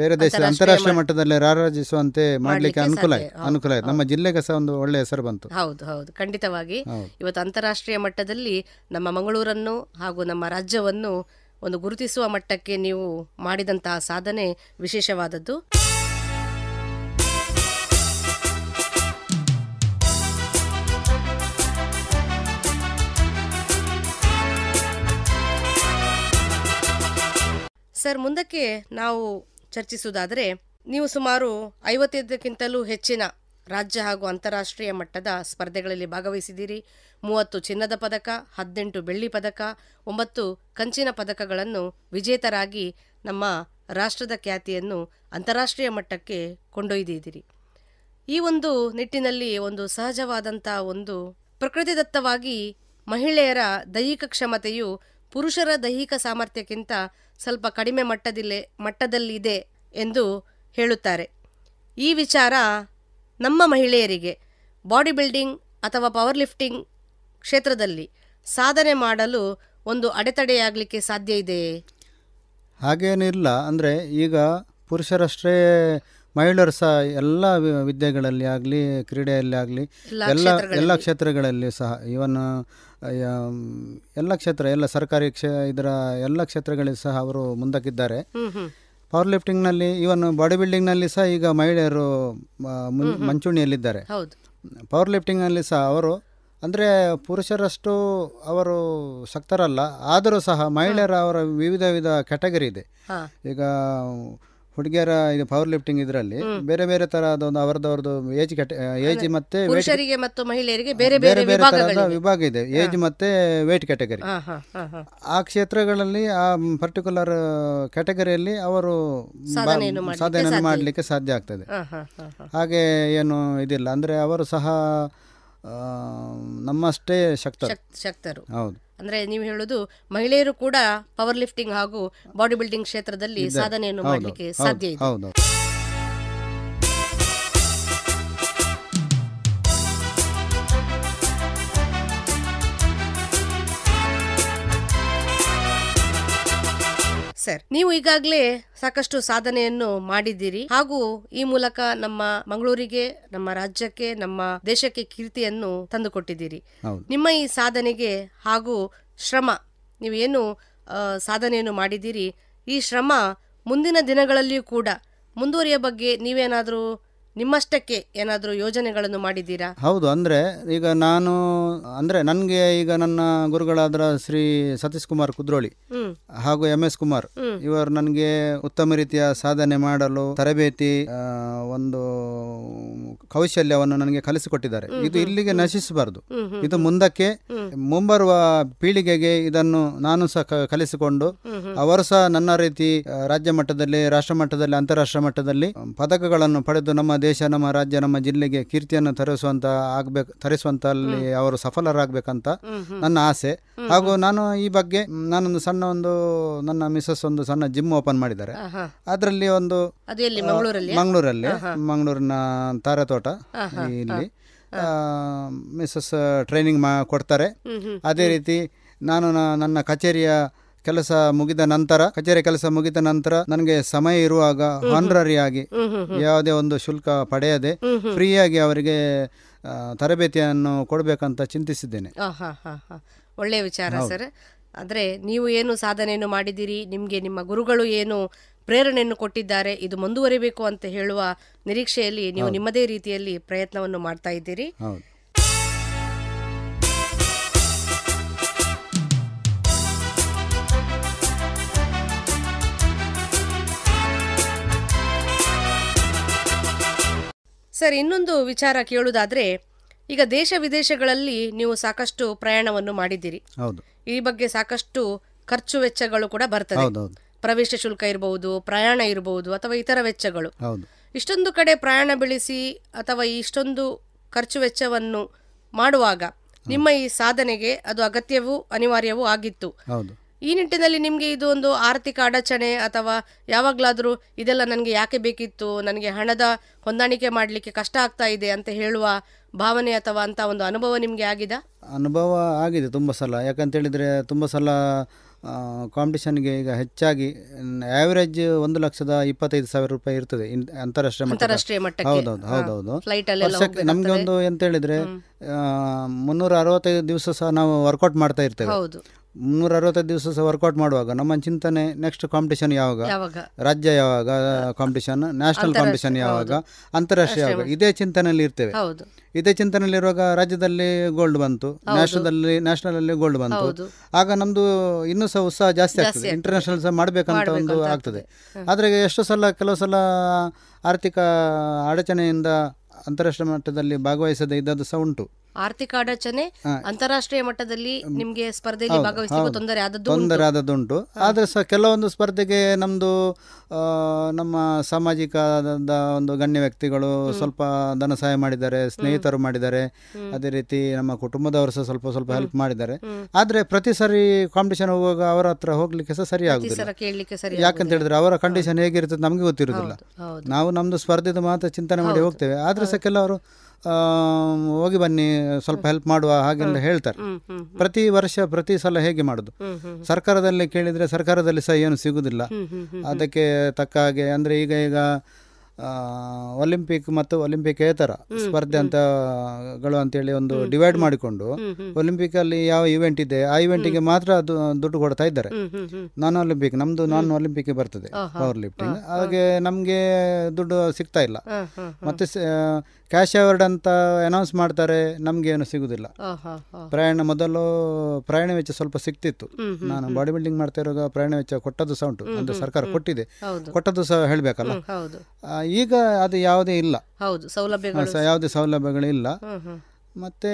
ಬೇರೆ ದೇಶ ಅಂತಾರಾಷ್ಟ್ರೀಯ ಮಟ್ಟದಲ್ಲಿ ರಾರಾಜಿಸುವಂತೆ ಮಾಡ್ಲಿಕ್ಕೆ ಅನುಕೂಲ ಆಯ್ತು ಅನುಕೂಲ ನಮ್ಮ ಜಿಲ್ಲೆಗೆ ಸಹ ಒಂದು ಒಳ್ಳೆ ಹೆಸರು ಬಂತು ಹೌದು ಹೌದು ಖಂಡಿತವಾಗಿ ಇವತ್ತು ಅಂತಾರಾಷ್ಟ್ರೀಯ ಮಟ್ಟದಲ್ಲಿ ನಮ್ಮ ಮಂಗಳೂರನ್ನು ಹಾಗೂ ನಮ್ಮ ರಾಜ್ಯವನ್ನು ಒಂದು ಗುರುತಿಸುವ ಮಟ್ಟಕ್ಕೆ ನೀವು ಮಾಡಿದಂತಹ ಸಾಧನೆ ವಿಶೇಷವಾದದ್ದು ಸರ್ ಮುಂದಕ್ಕೆ ನಾವು ಚರ್ಚಿಸುವುದಾದರೆ ನೀವು ಸುಮಾರು ಐವತ್ತೈದಕ್ಕಿಂತಲೂ ಹೆಚ್ಚಿನ ರಾಜ್ಯ ಹಾಗೂ ಅಂತಾರಾಷ್ಟ್ರೀಯ ಮಟ್ಟದ ಸ್ಪರ್ಧೆಗಳಲ್ಲಿ ಭಾಗವಹಿಸಿದ್ದೀರಿ ಮೂವತ್ತು ಚಿನ್ನದ ಪದಕ ಹದಿನೆಂಟು ಬೆಳ್ಳಿ ಪದಕ ಒಂಬತ್ತು ಕಂಚಿನ ಪದಕಗಳನ್ನು ವಿಜೇತರಾಗಿ ನಮ್ಮ ರಾಷ್ಟ್ರದ ಖ್ಯಾತಿಯನ್ನು ಅಂತಾರಾಷ್ಟ್ರೀಯ ಮಟ್ಟಕ್ಕೆ ಕೊಂಡೊಯ್ದಿದ್ದೀರಿ ಈ ಒಂದು ನಿಟ್ಟಿನಲ್ಲಿ ಒಂದು ಸಹಜವಾದಂಥ ಒಂದು ಪ್ರಕೃತಿದತ್ತವಾಗಿ ಮಹಿಳೆಯರ ದೈಹಿಕ ಕ್ಷಮತೆಯು ಪುರುಷರ ದೈಹಿಕ ಸಾಮರ್ಥ್ಯಕ್ಕಿಂತ ಸ್ವಲ್ಪ ಕಡಿಮೆ ಮಟ್ಟದಿಲ್ಲ ಮಟ್ಟದಲ್ಲಿದೆ ಎಂದು ಹೇಳುತ್ತಾರೆ ಈ ವಿಚಾರ ನಮ್ಮ ಮಹಿಳೆಯರಿಗೆ ಬಾಡಿ ಬಿಲ್ಡಿಂಗ್ ಅಥವಾ ಪವರ್ ಲಿಫ್ಟಿಂಗ್ ಕ್ಷೇತ್ರದಲ್ಲಿ ಸಾಧನೆ ಮಾಡಲು ಒಂದು ಅಡೆತಡೆಯಾಗಲಿಕ್ಕೆ ಸಾಧ್ಯ ಇದೆಯೇ ಹಾಗೇನಿಲ್ಲ ಅಂದರೆ ಈಗ ಪುರುಷರಷ್ಟೇ ಮಹಿಳೆಯರು ಸಹ ಎಲ್ಲ ವಿದ್ಯೆಗಳಲ್ಲಿ ಆಗಲಿ ಕ್ರೀಡೆಯಲ್ಲಿ ಆಗಲಿ ಎಲ್ಲ ಎಲ್ಲ ಕ್ಷೇತ್ರಗಳಲ್ಲಿ ಸಹ ಇವನ್ ಎಲ್ಲ ಕ್ಷೇತ್ರ ಎಲ್ಲ ಸರ್ಕಾರಿ ಕ್ಷೇ ಇದರ ಎಲ್ಲ ಕ್ಷೇತ್ರಗಳಲ್ಲಿ ಸಹ ಅವರು ಮುಂದಕ್ಕಿದ್ದಾರೆ ಪವರ್ ಲಿಫ್ಟಿಂಗ್ನಲ್ಲಿ ಇವನ್ ಬಾಡಿ ಬಿಲ್ಡಿಂಗ್ನಲ್ಲಿ ಸಹ ಈಗ ಮಹಿಳೆಯರು ಮಂಚೂಣಿಯಲ್ಲಿದ್ದಾರೆ ಪವರ್ ಲಿಫ್ಟಿಂಗ್ನಲ್ಲಿ ಸಹ ಅವರು ಅಂದರೆ ಪುರುಷರಷ್ಟು ಅವರು ಶಕ್ತರಲ್ಲ ಆದರೂ ಸಹ ಮಹಿಳೆಯರ ಅವರ ವಿವಿಧ ವಿಧ ಕ್ಯಾಟಗರಿ ಇದೆ ಈಗ ಹುಡುಗಿಯರ ಇದು ಪವರ್ ಲಿಫ್ಟಿಂಗ್ ಇದರಲ್ಲಿ ಬೇರೆ ಬೇರೆ ತರಹದ ಒಂದು ಅವರದವರದು ಏಜ್ ಕಟ್ ಏಜ್ ಮತ್ತೆ ಪುರುಷರಿಗೆ ಮತ್ತು ಮಹಿಳೆಯರಿಗೆ ಬೇರೆ ಬೇರೆ ಬೇರೆ ತರಹದ ವಿಭಾಗ ಇದೆ ಏಜ್ ಮತ್ತೆ ವೇಟ್ ಕ್ಯಾಟಗರಿ ಆ ಕ್ಷೇತ್ರಗಳಲ್ಲಿ ಆ ಪರ್ಟಿಕ್ಯುಲರ್ ಕ್ಯಾಟಗರಿಯಲ್ಲಿ ಅವರು ಸಾಧನೆಯನ್ನು ಮಾಡಲಿಕ್ಕೆ ಸಾಧ್ಯ ಆಗ್ತದೆ ಹಾಗೆ ಏನು ಇದಿಲ್ಲ ಅಂದ್ರೆ ಅವರು ಸಹ ನಮ್ಮಷ್ಟೇ ಶಕ್ತರು ಶಕ್ತರು ಹೌದು ಅಂದ್ರೆ ನೀವು ಹೇಳುದು ಮಹಿಳೆಯರು ಕೂಡ ಪವರ್ ಲಿಫ್ಟಿಂಗ್ ಹಾಗೂ ಬಾಡಿ ಬಿಲ್ಡಿಂಗ್ ಕ್ಷೇತ್ರದಲ್ಲಿ ಸಾಧನೆಯನ್ನು ಮಾಡಲಿಕ್ಕೆ ಸಾಧ್ಯ ಇದೆ ಸರ್ ನೀವು ಈಗಾಗಲೇ ಸಾಕಷ್ಟು ಸಾಧನೆಯನ್ನು ಮಾಡಿದ್ದೀರಿ ಹಾಗೂ ಈ ಮೂಲಕ ನಮ್ಮ ಮಂಗಳೂರಿಗೆ ನಮ್ಮ ರಾಜ್ಯಕ್ಕೆ ನಮ್ಮ ದೇಶಕ್ಕೆ ಕೀರ್ತಿಯನ್ನು ತಂದುಕೊಟ್ಟಿದ್ದೀರಿ ನಿಮ್ಮ ಈ ಸಾಧನೆಗೆ ಹಾಗೂ ಶ್ರಮ ನೀವೇನು ಸಾಧನೆಯನ್ನು ಮಾಡಿದ್ದೀರಿ ಈ ಶ್ರಮ ಮುಂದಿನ ದಿನಗಳಲ್ಲಿಯೂ ಕೂಡ ಮುಂದುವರಿಯ ಬಗ್ಗೆ ನೀವೇನಾದರೂ ನಿಮ್ಮಷ್ಟಕ್ಕೆ ಏನಾದರೂ ಯೋಜನೆಗಳನ್ನು ಮಾಡಿದ್ದೀರಾ ಹೌದು ಅಂದರೆ ಈಗ ನಾನು ಅಂದರೆ ನನಗೆ ಈಗ ನನ್ನ ಗುರುಗಳಾದ ಶ್ರೀ ಸತೀಶ್ ಕುಮಾರ್ ಕುದ್ರೋಳಿ ಹಾಗೂ ಎಂ ಎಸ್ ಕುಮಾರ್ ಇವರು ನನಗೆ ಉತ್ತಮ ರೀತಿಯ ಸಾಧನೆ ಮಾಡಲು ತರಬೇತಿ ಒಂದು ಕೌಶಲ್ಯವನ್ನು ನನಗೆ ಕಲಿಸಿಕೊಟ್ಟಿದ್ದಾರೆ ಇದು ಇಲ್ಲಿಗೆ ನಶಿಸಬಾರದು ಇದು ಮುಂದಕ್ಕೆ ಮುಂಬರುವ ಪೀಳಿಗೆಗೆ ಇದನ್ನು ನಾನು ಸಹ ಕಲಿಸಿಕೊಂಡು ಅವರು ಸಹ ನನ್ನ ರೀತಿ ರಾಜ್ಯ ಮಟ್ಟದಲ್ಲಿ ರಾಷ್ಟ್ರ ಮಟ್ಟದಲ್ಲಿ ಅಂತಾರಾಷ್ಟ್ರ ಮಟ್ಟದಲ್ಲಿ ಪದಕಗಳನ್ನು ಪಡೆದು ನಮ್ಮ ದೇಶ ನಮ್ಮ ರಾಜ್ಯ ನಮ್ಮ ಜಿಲ್ಲೆಗೆ ಕೀರ್ತಿಯನ್ನು ತರಿಸುವಂತ ಆಗ್ಬೇಕು ತರಿಸುವಂತಲ್ಲಿ ಅವರು ಸಫಲರಾಗಬೇಕಂತ ನನ್ನ ಆಸೆ ಹಾಗೂ ನಾನು ಈ ಬಗ್ಗೆ ನಾನೊಂದು ಸಣ್ಣ ಒಂದು ನನ್ನ ಮಿಸಸ್ ಒಂದು ಸಣ್ಣ ಜಿಮ್ ಓಪನ್ ಮಾಡಿದ್ದಾರೆ ಅದರಲ್ಲಿ ಒಂದು ಮಂಗಳೂರಲ್ಲಿ ಮಂಗಳೂರಿನ ತಾರ ತೋಟ ಇಲ್ಲಿ ಮಿಸಸ್ ಟ್ರೈನಿಂಗ್ ಮಾ ಕೊಡ್ತಾರೆ ಅದೇ ರೀತಿ ನಾನು ನನ್ನ ಕಚೇರಿಯ ಕೆಲಸ ಮುಗಿದ ನಂತರ ಕಚೇರಿ ಕೆಲಸ ಮುಗಿದ ನಂತರ ನನಗೆ ಸಮಯ ಇರುವಾಗ ಆಗಿ ಯಾವುದೇ ಒಂದು ಶುಲ್ಕ ಪಡೆಯದೆ ಫ್ರೀಯಾಗಿ ಅವರಿಗೆ ತರಬೇತಿಯನ್ನು ಕೊಡಬೇಕಂತ ಚಿಂತಿಸಿದ್ದೇನೆ ಒಳ್ಳೆಯ ವಿಚಾರ ಸರ್ ಆದರೆ ನೀವು ಏನು ಸಾಧನೆಯನ್ನು ಮಾಡಿದ್ದೀರಿ ನಿಮಗೆ ನಿಮ್ಮ ಗುರುಗಳು ಏನು ಪ್ರೇರಣೆಯನ್ನು ಕೊಟ್ಟಿದ್ದಾರೆ ಇದು ಮುಂದುವರಿಬೇಕು ಅಂತ ಹೇಳುವ ನಿರೀಕ್ಷೆಯಲ್ಲಿ ನೀವು ನಿಮ್ಮದೇ ರೀತಿಯಲ್ಲಿ ಪ್ರಯತ್ನವನ್ನು ಮಾಡ್ತಾ ಇದ್ದೀರಿ ಸರ್ ಇನ್ನೊಂದು ವಿಚಾರ ಕೇಳುವುದಾದ್ರೆ ಈಗ ದೇಶ ವಿದೇಶಗಳಲ್ಲಿ ನೀವು ಸಾಕಷ್ಟು ಪ್ರಯಾಣವನ್ನು ಮಾಡಿದ್ದೀರಿ ಈ ಬಗ್ಗೆ ಸಾಕಷ್ಟು ಖರ್ಚು ವೆಚ್ಚಗಳು ಕೂಡ ಬರ್ತದೆ ಪ್ರವೇಶ ಶುಲ್ಕ ಇರಬಹುದು ಪ್ರಯಾಣ ಇರಬಹುದು ಅಥವಾ ಇತರ ವೆಚ್ಚಗಳು ಇಷ್ಟೊಂದು ಕಡೆ ಪ್ರಯಾಣ ಬೆಳೆಸಿ ಅಥವಾ ಇಷ್ಟೊಂದು ಖರ್ಚು ವೆಚ್ಚವನ್ನು ಮಾಡುವಾಗ ನಿಮ್ಮ ಈ ಸಾಧನೆಗೆ ಅದು ಅಗತ್ಯವೂ ಅನಿವಾರ್ಯವೂ ಆಗಿತ್ತು ಈ ನಿಟ್ಟಿನಲ್ಲಿ ನಿಮಗೆ ಇದು ಒಂದು ಆರ್ಥಿಕ ಅಡಚಣೆ ಅಥವಾ ಯಾವಾಗಲಾದರೂ ಇದೆಲ್ಲ ನನಗೆ ಯಾಕೆ ಬೇಕಿತ್ತು ನನಗೆ ಹಣದ ಹೊಂದಾಣಿಕೆ ಮಾಡಲಿಕ್ಕೆ ಕಷ್ಟ ಆಗ್ತಾ ಇದೆ ಅಂತ ಹೇಳುವ ಭಾವನೆ ಅಥವಾ ಅಂತ ಒಂದು ಅನುಭವ ನಿಮಗೆ ಆಗಿದೆ ಅನುಭವ ಆಗಿದೆ ತುಂಬ ಸಲ ಯಾಕಂತ ಹೇಳಿದ್ರೆ ತುಂಬ ಸಲ ಕಾಂಪಿಟೇಷನ್ಗೆ ಈಗ ಹೆಚ್ಚಾಗಿ ಆವರೇಜ್ ಒಂದು ಲಕ್ಷದ ಇಪ್ಪತ್ತೈದು ಸಾವಿರ ರೂಪಾಯಿ ಇರ್ತದೆ ಅಂತಾರಾಷ್ಟ್ರೀಯ ಅಂತಾರಾಷ್ಟ್ರೀಯ ಮಟ್ಟಕ್ಕೆ ಹೌದೌದು ಹೌದೌದು ವರ್ಷಕ್ಕೆ ಒಂದು ಎಂತ ಹೇಳಿದ್ರೆ ಮುನ್ನೂರ ಅರವತ್ತೈದು ದಿವಸ ಸಹ ನಾವು ವರ್ಕೌಟ್ ಮಾಡ್ತಾ ಇರ್ತೇವೆ ಮುನ್ನೂರ ಅರವತ್ತೈದು ದಿವಸ ಸಹ ವರ್ಕೌಟ್ ಮಾಡುವಾಗ ನಮ್ಮ ಚಿಂತನೆ ನೆಕ್ಸ್ಟ್ ಕಾಂಪಿಟೇಷನ್ ಯಾವಾಗ ರಾಜ್ಯ ಯಾವಾಗ ಕಾಂಪಿಟೇಷನ್ ನ್ಯಾಷನಲ್ ಕಾಂಪಿಟೇಷನ್ ಯಾವಾಗ ಅಂತಾರಾಷ್ಟ್ರೀಯ ಯಾವಾಗ ಇದೇ ಚಿಂತನೆಯಲ್ಲಿ ಇರ್ತೇವೆ ಇದೇ ಚಿಂತನೆಯಲ್ಲಿ ಇರುವಾಗ ರಾಜ್ಯದಲ್ಲಿ ಗೋಲ್ಡ್ ಬಂತು ನ್ಯಾಷನಲ್ದಲ್ಲಿ ನ್ಯಾಷನಲ್ ಅಲ್ಲಿ ಗೋಲ್ಡ್ ಬಂತು ಆಗ ನಮ್ದು ಇನ್ನೂ ಸಹ ಉತ್ಸಾಹ ಜಾಸ್ತಿ ಆಗ್ತದೆ ಇಂಟರ್ನ್ಯಾಷನಲ್ ಸಹ ಮಾಡಬೇಕಂತ ಒಂದು ಆಗ್ತದೆ ಆದರೆ ಎಷ್ಟು ಸಲ ಕೆಲವು ಸಲ ಆರ್ಥಿಕ ಅಡಚಣೆಯಿಂದ ಅಂತಾರಾಷ್ಟ್ರೀಯ ಮಟ್ಟದಲ್ಲಿ ಭಾಗವಹಿಸದೆ ಇದ್ದದ್ದು ಸಹ ಉಂಟು ಆರ್ಥಿಕ ಅಡಚಣೆ ಅಂತಾರಾಷ್ಟ್ರೀಯ ಮಟ್ಟದಲ್ಲಿ ನಿಮಗೆ ಸ್ಪರ್ಧೆಯಲ್ಲಿ ತೊಂದರೆ ಆದದ್ದು ತೊಂದರೆ ಆದದ್ದುಂಟು ಆದರೆ ಸಹ ಕೆಲವೊಂದು ಸ್ಪರ್ಧೆಗೆ ನಮ್ದು ನಮ್ಮ ಸಾಮಾಜಿಕ ಒಂದು ಗಣ್ಯ ವ್ಯಕ್ತಿಗಳು ಸ್ವಲ್ಪ ಧನ ಸಹಾಯ ಮಾಡಿದ್ದಾರೆ ಸ್ನೇಹಿತರು ಮಾಡಿದ್ದಾರೆ ಅದೇ ರೀತಿ ನಮ್ಮ ಕುಟುಂಬದವರು ಸಹ ಸ್ವಲ್ಪ ಸ್ವಲ್ಪ ಹೆಲ್ಪ್ ಮಾಡಿದ್ದಾರೆ ಆದ್ರೆ ಪ್ರತಿ ಸರಿ ಕಾಂಪಿಟೇಷನ್ ಹೋಗುವಾಗ ಅವರ ಹತ್ರ ಹೋಗ್ಲಿಕ್ಕೆ ಸಹ ಸರಿ ಆಗುದಿಲ್ಲ ಯಾಕಂತ ಹೇಳಿದ್ರೆ ಅವರ ಕಂಡೀಷನ್ ಹೇಗಿರುತ್ತೆ ನಮಗೆ ಗೊತ್ತಿರುವುದಿಲ್ಲ ನಾವು ನಮ್ದು ಸ್ಪರ್ಧೆದು ಮಾತ್ರ ಚಿಂತನೆ ಮಾಡಿ ಹೋಗ್ತೇವೆ ಆದರೆ ಸಹ ಕೆಲವರು ಹೋಗಿ ಬನ್ನಿ ಸ್ವಲ್ಪ ಹೆಲ್ಪ್ ಮಾಡುವ ಹಾಗೆಲ್ಲ ಹೇಳ್ತಾರೆ ಪ್ರತಿ ವರ್ಷ ಪ್ರತಿ ಸಲ ಹೇಗೆ ಮಾಡುದು ಸರ್ಕಾರದಲ್ಲಿ ಕೇಳಿದ್ರೆ ಸರ್ಕಾರದಲ್ಲಿ ಸಹ ಏನು ಸಿಗುದಿಲ್ಲ ಅದಕ್ಕೆ ತಕ್ಕ ಹಾಗೆ ಅಂದ್ರೆ ಈಗ ಈಗ ಒಲಿಂಪಿಕ್ ಮತ್ತು ಒಲಿಂಪಿಕ್ ಏತರ ಸ್ಪರ್ಧೆ ಅಂತಗಳು ಅಂತೇಳಿ ಒಂದು ಡಿವೈಡ್ ಮಾಡಿಕೊಂಡು ಒಲಿಂಪಿಕ್ ಅಲ್ಲಿ ಯಾವ ಇವೆಂಟ್ ಇದೆ ಆ ಇವೆಂಟಿಗೆ ಮಾತ್ರ ಅದು ದುಡ್ಡು ಕೊಡ್ತಾ ಇದ್ದಾರೆ ನಾನ್ ಒಲಿಂಪಿಕ್ ನಮ್ದು ನಾನ್ ಒಲಿಂಪಿಕ್ ಬರ್ತದೆ ಪವರ್ ಲಿಫ್ಟಿಂಗ್ ಹಾಗೆ ನಮ್ಗೆ ದುಡ್ಡು ಸಿಗ್ತಾ ಇಲ್ಲ ಮತ್ತೆ ಕ್ಯಾಶ್ ಅವರ್ಡ್ ಅಂತ ಅನೌನ್ಸ್ ಮಾಡ್ತಾರೆ ಏನು ಸಿಗುವುದಿಲ್ಲ ಪ್ರಯಾಣ ಮೊದಲು ಪ್ರಯಾಣ ವೆಚ್ಚ ಸ್ವಲ್ಪ ಸಿಕ್ತಿತ್ತು ನಾನು ಬಾಡಿ ಬಿಲ್ಡಿಂಗ್ ಮಾಡ್ತಾ ಇರುವಾಗ ಪ್ರಯಾಣ ವೆಚ್ಚ ಕೊಟ್ಟದ್ದು ಸಹ ಉಂಟು ಅಂದ್ರೆ ಸರ್ಕಾರ ಕೊಟ್ಟಿದೆ ಕೊಟ್ಟದ್ದು ಸಹ ಹೇಳಬೇಕಲ್ಲ ಈಗ ಅದು ಯಾವುದೇ ಇಲ್ಲ ಯಾವುದೇ ಸೌಲಭ್ಯಗಳು ಇಲ್ಲ ಮತ್ತೆ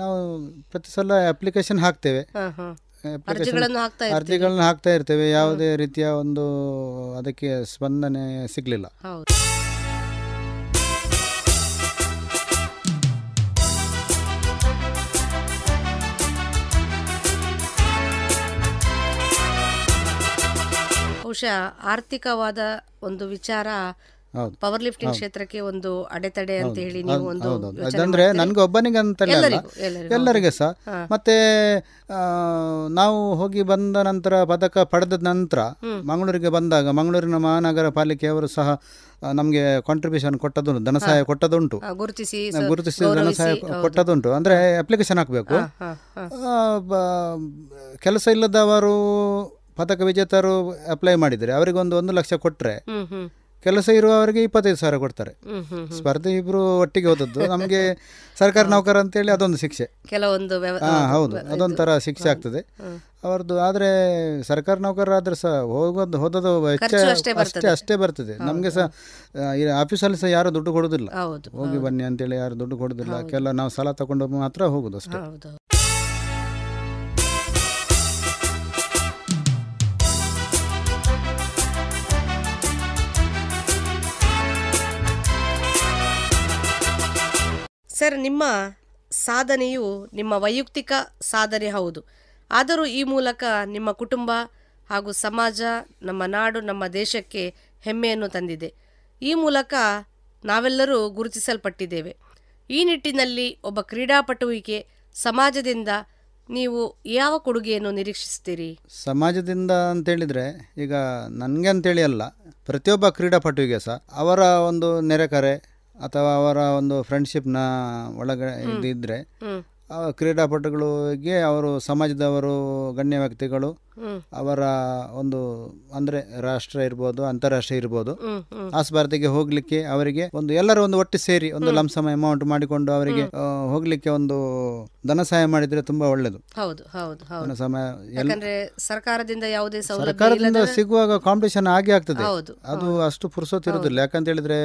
ನಾವು ಪ್ರತಿ ಸಲ ಅಪ್ಲಿಕೇಶನ್ ಹಾಕ್ತೇವೆ ಅರ್ಜಿಗಳನ್ನು ಹಾಕ್ತಾ ಇರ್ತೇವೆ ಯಾವುದೇ ರೀತಿಯ ಒಂದು ಅದಕ್ಕೆ ಸ್ಪಂದನೆ ಸಿಗ್ಲಿಲ್ಲ ಬಹುಶಃ ಆರ್ಥಿಕವಾದ ಒಂದು ವಿಚಾರ ಪವರ್ ಲಿಫ್ಟಿಂಗ್ ಕ್ಷೇತ್ರಕ್ಕೆ ಒಂದು ಅಡೆತಡೆ ಅಂತ ಹೇಳಿ ನೀವು ಒಂದು ಅಂದ್ರೆ ನನ್ಗೆ ಒಬ್ಬನಿಗೆ ಅಂತ ಎಲ್ಲರಿಗೆ ಸಹ ಮತ್ತೆ ನಾವು ಹೋಗಿ ಬಂದ ನಂತರ ಪದಕ ಪಡೆದ ನಂತರ ಮಂಗಳೂರಿಗೆ ಬಂದಾಗ ಮಂಗಳೂರಿನ ಮಹಾನಗರ ಪಾಲಿಕೆಯವರು ಸಹ ನಮಗೆ ಕಾಂಟ್ರಿಬ್ಯೂಷನ್ ಕೊಟ್ಟದುಂಟು ಧನಸಹಾಯ ಕೊಟ್ಟದುಂಟು ಗುರುತಿಸಿ ಗುರುತಿಸಿ ಸಹಾಯ ಕೊಟ್ಟದುಂಟು ಅಂದ್ರೆ ಅಪ್ಲಿಕೇಶನ್ ಹಾಕಬೇಕು ಕೆಲಸ ಇಲ್ಲದವರು ಪದಕ ವಿಜೇತರು ಅಪ್ಲೈ ಮಾಡಿದರೆ ಅವರಿಗೆ ಒಂದು ಲಕ್ಷ ಕೊಟ್ಟರೆ ಕೆಲಸ ಇರುವವರಿಗೆ ಇಪ್ಪತ್ತೈದು ಸಾವಿರ ಕೊಡ್ತಾರೆ ಸ್ಪರ್ಧೆ ಇಬ್ರು ಒಟ್ಟಿಗೆ ಹೋದದ್ದು ನಮಗೆ ಸರ್ಕಾರಿ ನೌಕರ ಅಂತೇಳಿ ಅದೊಂದು ಶಿಕ್ಷೆ ಕೆಲವೊಂದು ಹೌದು ಅದೊಂಥರ ಶಿಕ್ಷೆ ಆಗ್ತದೆ ಅವ್ರದ್ದು ಆದರೆ ಸರ್ಕಾರಿ ನೌಕರರಾದ್ರೆ ಸಹ ಹೋಗೋದು ಹೋದದ್ದು ವೆಚ್ಚ ಅಷ್ಟೇ ಅಷ್ಟೇ ಬರ್ತದೆ ನಮಗೆ ಸಹ ಆಫೀಸಲ್ಲಿ ಸಹ ಯಾರು ದುಡ್ಡು ಕೊಡೋದಿಲ್ಲ ಹೋಗಿ ಬನ್ನಿ ಅಂತೇಳಿ ಯಾರು ದುಡ್ಡು ಕೊಡೋದಿಲ್ಲ ಕೆಲ ನಾವು ಸಾಲ ತಗೊಂಡು ಮಾತ್ರ ಹೋಗೋದು ಅಷ್ಟೇ ಸರ್ ನಿಮ್ಮ ಸಾಧನೆಯು ನಿಮ್ಮ ವೈಯಕ್ತಿಕ ಸಾಧನೆ ಹೌದು ಆದರೂ ಈ ಮೂಲಕ ನಿಮ್ಮ ಕುಟುಂಬ ಹಾಗೂ ಸಮಾಜ ನಮ್ಮ ನಾಡು ನಮ್ಮ ದೇಶಕ್ಕೆ ಹೆಮ್ಮೆಯನ್ನು ತಂದಿದೆ ಈ ಮೂಲಕ ನಾವೆಲ್ಲರೂ ಗುರುತಿಸಲ್ಪಟ್ಟಿದ್ದೇವೆ ಈ ನಿಟ್ಟಿನಲ್ಲಿ ಒಬ್ಬ ಕ್ರೀಡಾಪಟುವಿಗೆ ಸಮಾಜದಿಂದ ನೀವು ಯಾವ ಕೊಡುಗೆಯನ್ನು ನಿರೀಕ್ಷಿಸ್ತೀರಿ ಸಮಾಜದಿಂದ ಅಂತೇಳಿದರೆ ಈಗ ನನಗೆ ಅಂತೇಳಿ ಅಲ್ಲ ಪ್ರತಿಯೊಬ್ಬ ಕ್ರೀಡಾಪಟುವಿಗೆ ಸಹ ಅವರ ಒಂದು ನೆರೆಕರೆ ಅಥವಾ ಅವರ ಒಂದು ಫ್ರೆಂಡ್ಶಿಪ್ನ ಒಳಗಡೆ ಇದ್ದರೆ ಕ್ರೀಡಾಪಟುಗಳಿಗೆ ಅವರು ಸಮಾಜದವರು ಗಣ್ಯ ವ್ಯಕ್ತಿಗಳು ಅವರ ಒಂದು ಅಂದ್ರೆ ರಾಷ್ಟ್ರ ಇರ್ಬೋದು ಅಂತಾರಾಷ್ಟ್ರೀಯ ಇರ್ಬೋದು ಆಸ್ಭಾರತಿಗೆ ಹೋಗ್ಲಿಕ್ಕೆ ಅವರಿಗೆ ಒಂದು ಎಲ್ಲರೂ ಒಂದು ಒಟ್ಟು ಸೇರಿ ಒಂದು ಲಂಸಮ ಅಮೌಂಟ್ ಮಾಡಿಕೊಂಡು ಅವರಿಗೆ ಹೋಗ್ಲಿಕ್ಕೆ ಒಂದು ಧನ ಸಹಾಯ ಮಾಡಿದ್ರೆ ತುಂಬಾ ಒಳ್ಳೇದು ಹೌದು ಸರ್ಕಾರದಿಂದ ಯಾವುದೇ ಸರ್ಕಾರದಿಂದ ಸಿಗುವಾಗ ಕಾಂಪಿಟೇಷನ್ ಆಗಿ ಆಗ್ತದೆ ಅದು ಅಷ್ಟು ಪುರ್ಸೋತ್ ಇರೋದಿಲ್ಲ ಯಾಕಂತ ಹೇಳಿದ್ರೆ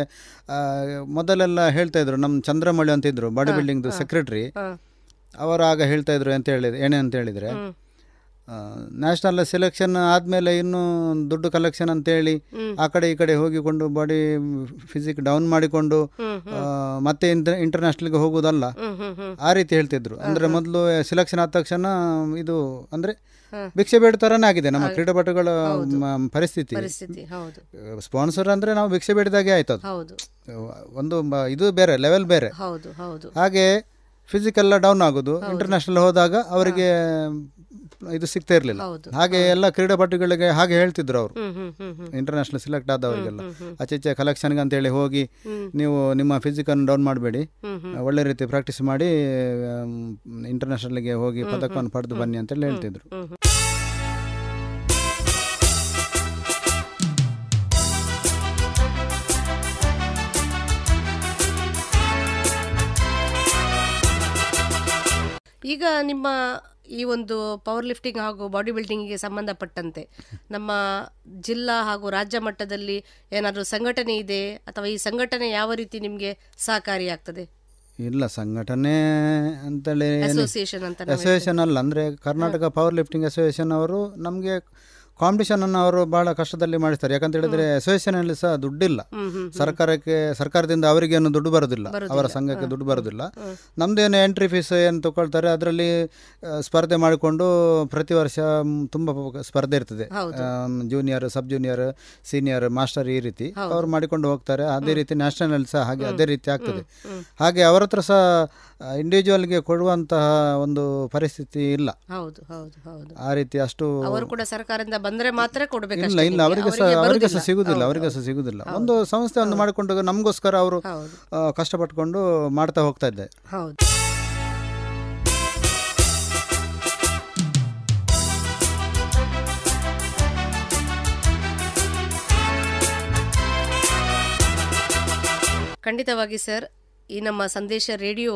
ಮೊದಲೆಲ್ಲ ಹೇಳ್ತಾ ಇದ್ರು ನಮ್ಮ ಚಂದ್ರಮಳಿ ಅಂತ ಇದ್ರು ಬಾಡಿ ಬಿಲ್ಡಿಂಗ್ ಸೆಕ್ರೆಟರಿ ಅವರು ಆಗ ಹೇಳ್ತಾ ಇದ್ರು ಅಂತ ಹೇಳಿದ್ರೆ ಏನೇ ಅಂತ ಹೇಳಿದ್ರೆ ನ್ಯಾಷನಲ್ ಸೆಲೆಕ್ಷನ್ ಆದಮೇಲೆ ಇನ್ನೂ ದುಡ್ಡು ಕಲೆಕ್ಷನ್ ಅಂತೇಳಿ ಆ ಕಡೆ ಈ ಕಡೆ ಹೋಗಿಕೊಂಡು ಬಾಡಿ ಫಿಸಿಕ್ ಡೌನ್ ಮಾಡಿಕೊಂಡು ಮತ್ತೆ ಇಂಟರ್ನ್ಯಾಷನಲ್ಗೆ ಹೋಗೋದಲ್ಲ ಆ ರೀತಿ ಹೇಳ್ತಿದ್ರು ಅಂದ್ರೆ ಮೊದಲು ಸೆಲೆಕ್ಷನ್ ಆದ ತಕ್ಷಣ ಇದು ಅಂದ್ರೆ ಭಿಕ್ಷೆ ಬೇಡ ಆಗಿದೆ ನಮ್ಮ ಕ್ರೀಡಾಪಟುಗಳ ಪರಿಸ್ಥಿತಿ ಸ್ಪಾನ್ಸರ್ ಅಂದ್ರೆ ನಾವು ಭಿಕ್ಷೆ ಬೇಡಿದಾಗೆ ಆಯ್ತು ಅದು ಒಂದು ಇದು ಬೇರೆ ಲೆವೆಲ್ ಬೇರೆ ಹಾಗೆ ಫಿಸಿಕಲ್ ಡೌನ್ ಆಗೋದು ಇಂಟರ್ನ್ಯಾಷನಲ್ ಹೋದಾಗ ಅವರಿಗೆ ಇದು ಸಿಗ್ತಾ ಇರಲಿಲ್ಲ ಹಾಗೆ ಎಲ್ಲ ಕ್ರೀಡಾಪಟುಗಳಿಗೆ ಹಾಗೆ ಹೇಳ್ತಿದ್ರು ಅವರು ಇಂಟರ್ನ್ಯಾಷನಲ್ ಸಿಲೆಕ್ಟ್ ಆದವರಿಗೆಲ್ಲ ಆಚೆ ಈಚೆ ಕಲೆಕ್ಷನ್ಗೆ ಅಂತೇಳಿ ಹೋಗಿ ನೀವು ನಿಮ್ಮ ಫಿಸಿಕನ್ನು ಡೌನ್ ಮಾಡಬೇಡಿ ಒಳ್ಳೆ ರೀತಿ ಪ್ರಾಕ್ಟೀಸ್ ಮಾಡಿ ಇಂಟರ್ನ್ಯಾಷನಲ್ಗೆ ಹೋಗಿ ಪದಕವನ್ನು ಪಡೆದು ಬನ್ನಿ ಅಂತೇಳಿ ಹೇಳ್ತಿದ್ರು ಈಗ ನಿಮ್ಮ ಈ ಒಂದು ಪವರ್ ಲಿಫ್ಟಿಂಗ್ ಹಾಗೂ ಬಾಡಿ ಬಿಲ್ಡಿಂಗಿಗೆ ಸಂಬಂಧಪಟ್ಟಂತೆ ನಮ್ಮ ಜಿಲ್ಲಾ ಹಾಗೂ ರಾಜ್ಯ ಮಟ್ಟದಲ್ಲಿ ಏನಾದರೂ ಸಂಘಟನೆ ಇದೆ ಅಥವಾ ಈ ಸಂಘಟನೆ ಯಾವ ರೀತಿ ನಿಮಗೆ ಸಹಕಾರಿಯಾಗ್ತದೆ ಇಲ್ಲ ಸಂಘಟನೆ ಅಂತೇಳಿ ಅಸೋಸಿಯೇಷನ್ ಅಂತ ಅಸೋಸಿಯೇಷನ್ ಅಲ್ಲ ಅಂದರೆ ಕರ್ನಾಟಕ ಪವರ್ ಲಿಫ್ಟಿಂಗ್ ಅಸೋಸಿಯೇಷನ್ ಅವರು ನಮಗೆ ಅನ್ನು ಅವರು ಬಹಳ ಕಷ್ಟದಲ್ಲಿ ಮಾಡಿಸ್ತಾರೆ ಯಾಕಂತ ಹೇಳಿದ್ರೆ ಅಸೋಸಿಯೇಷನ್ ಅಲ್ಲಿ ಸಹ ದುಡ್ಡಿಲ್ಲ ಸರ್ಕಾರಕ್ಕೆ ಸರ್ಕಾರದಿಂದ ಅವರಿಗೆ ಏನು ದುಡ್ಡು ಬರೋದಿಲ್ಲ ಅವರ ಸಂಘಕ್ಕೆ ದುಡ್ಡು ಬರೋದಿಲ್ಲ ನಮ್ದೇನು ಎಂಟ್ರಿ ಫೀಸ್ ಏನು ತಗೊಳ್ತಾರೆ ಅದರಲ್ಲಿ ಸ್ಪರ್ಧೆ ಮಾಡಿಕೊಂಡು ಪ್ರತಿ ವರ್ಷ ತುಂಬ ಸ್ಪರ್ಧೆ ಇರ್ತದೆ junior sub junior senior master ಈ ರೀತಿ ಅವ್ರು ಮಾಡಿಕೊಂಡು ಹೋಗ್ತಾರೆ ಅದೇ ರೀತಿ ನ್ಯಾಷನಲ್ ಸಹ ಹಾಗೆ ಅದೇ ರೀತಿ ಆಗ್ತದೆ ಹಾಗೆ ಅವರ ಹತ್ರ ಸಹ ಇಂಡಿವಿಜುವಲ್ಗೆ ಕೊಡುವಂತಹ ಒಂದು ಪರಿಸ್ಥಿತಿ ಇಲ್ಲ ಆ ರೀತಿ ಅಷ್ಟು ಕೂಡ ಸರ್ಕಾರದಿಂದ ಬಂದ್ರೆ ಮಾತ್ರ ಕೊಡ್ಬೇಕು ಇಲ್ಲ ಇಲ್ಲ ಅವರಿಗೆ ಸಹ ಅವರಿಗೆ ಸಹ ಸಿಗುದಿಲ್ಲ ಅವರಿಗೆ ಸಹ ಸಿಗುದಿಲ್ಲ ಒಂದು ಸಂಸ್ಥೆಯನ್ನು ಮಾಡಿಕೊಂಡು ನಮಗೋಸ್ಕರ ಅವರು ಕಷ್ಟಪಟ್ಟುಕೊಂಡು ಮಾಡ್ತಾ ಹೋಗ್ತಾ ಇದ್ದೆ ಹೌದು ಖಂಡಿತವಾಗಿ ಸರ್ ಈ ನಮ್ಮ ಸಂದೇಶ ರೇಡಿಯೋ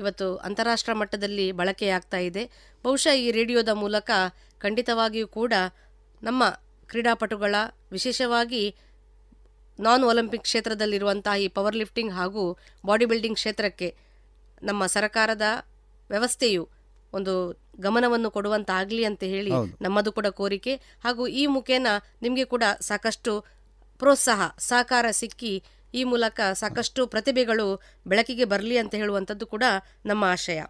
ಇವತ್ತು ಅಂತಾರಾಷ್ಟ್ರ ಮಟ್ಟದಲ್ಲಿ ಬಳಕೆಯಾಗ್ತಾ ಇದೆ ಬಹುಶಃ ಈ ರೇಡಿಯೋದ ಮೂಲಕ ಖಂಡಿತವಾಗಿಯೂ ಕೂಡ ನಮ್ಮ ಕ್ರೀಡಾಪಟುಗಳ ವಿಶೇಷವಾಗಿ ನಾನ್ ಒಲಿಂಪಿಕ್ ಕ್ಷೇತ್ರದಲ್ಲಿರುವಂತಹ ಈ ಪವರ್ ಲಿಫ್ಟಿಂಗ್ ಹಾಗೂ ಬಾಡಿ ಬಿಲ್ಡಿಂಗ್ ಕ್ಷೇತ್ರಕ್ಕೆ ನಮ್ಮ ಸರ್ಕಾರದ ವ್ಯವಸ್ಥೆಯು ಒಂದು ಗಮನವನ್ನು ಆಗಲಿ ಅಂತ ಹೇಳಿ ನಮ್ಮದು ಕೂಡ ಕೋರಿಕೆ ಹಾಗೂ ಈ ಮುಖೇನ ನಿಮಗೆ ಕೂಡ ಸಾಕಷ್ಟು ಪ್ರೋತ್ಸಾಹ ಸಹಕಾರ ಸಿಕ್ಕಿ ಈ ಮೂಲಕ ಸಾಕಷ್ಟು ಪ್ರತಿಭೆಗಳು ಬೆಳಕಿಗೆ ಬರಲಿ ಅಂತ ಹೇಳುವಂಥದ್ದು ಕೂಡ ನಮ್ಮ ಆಶಯ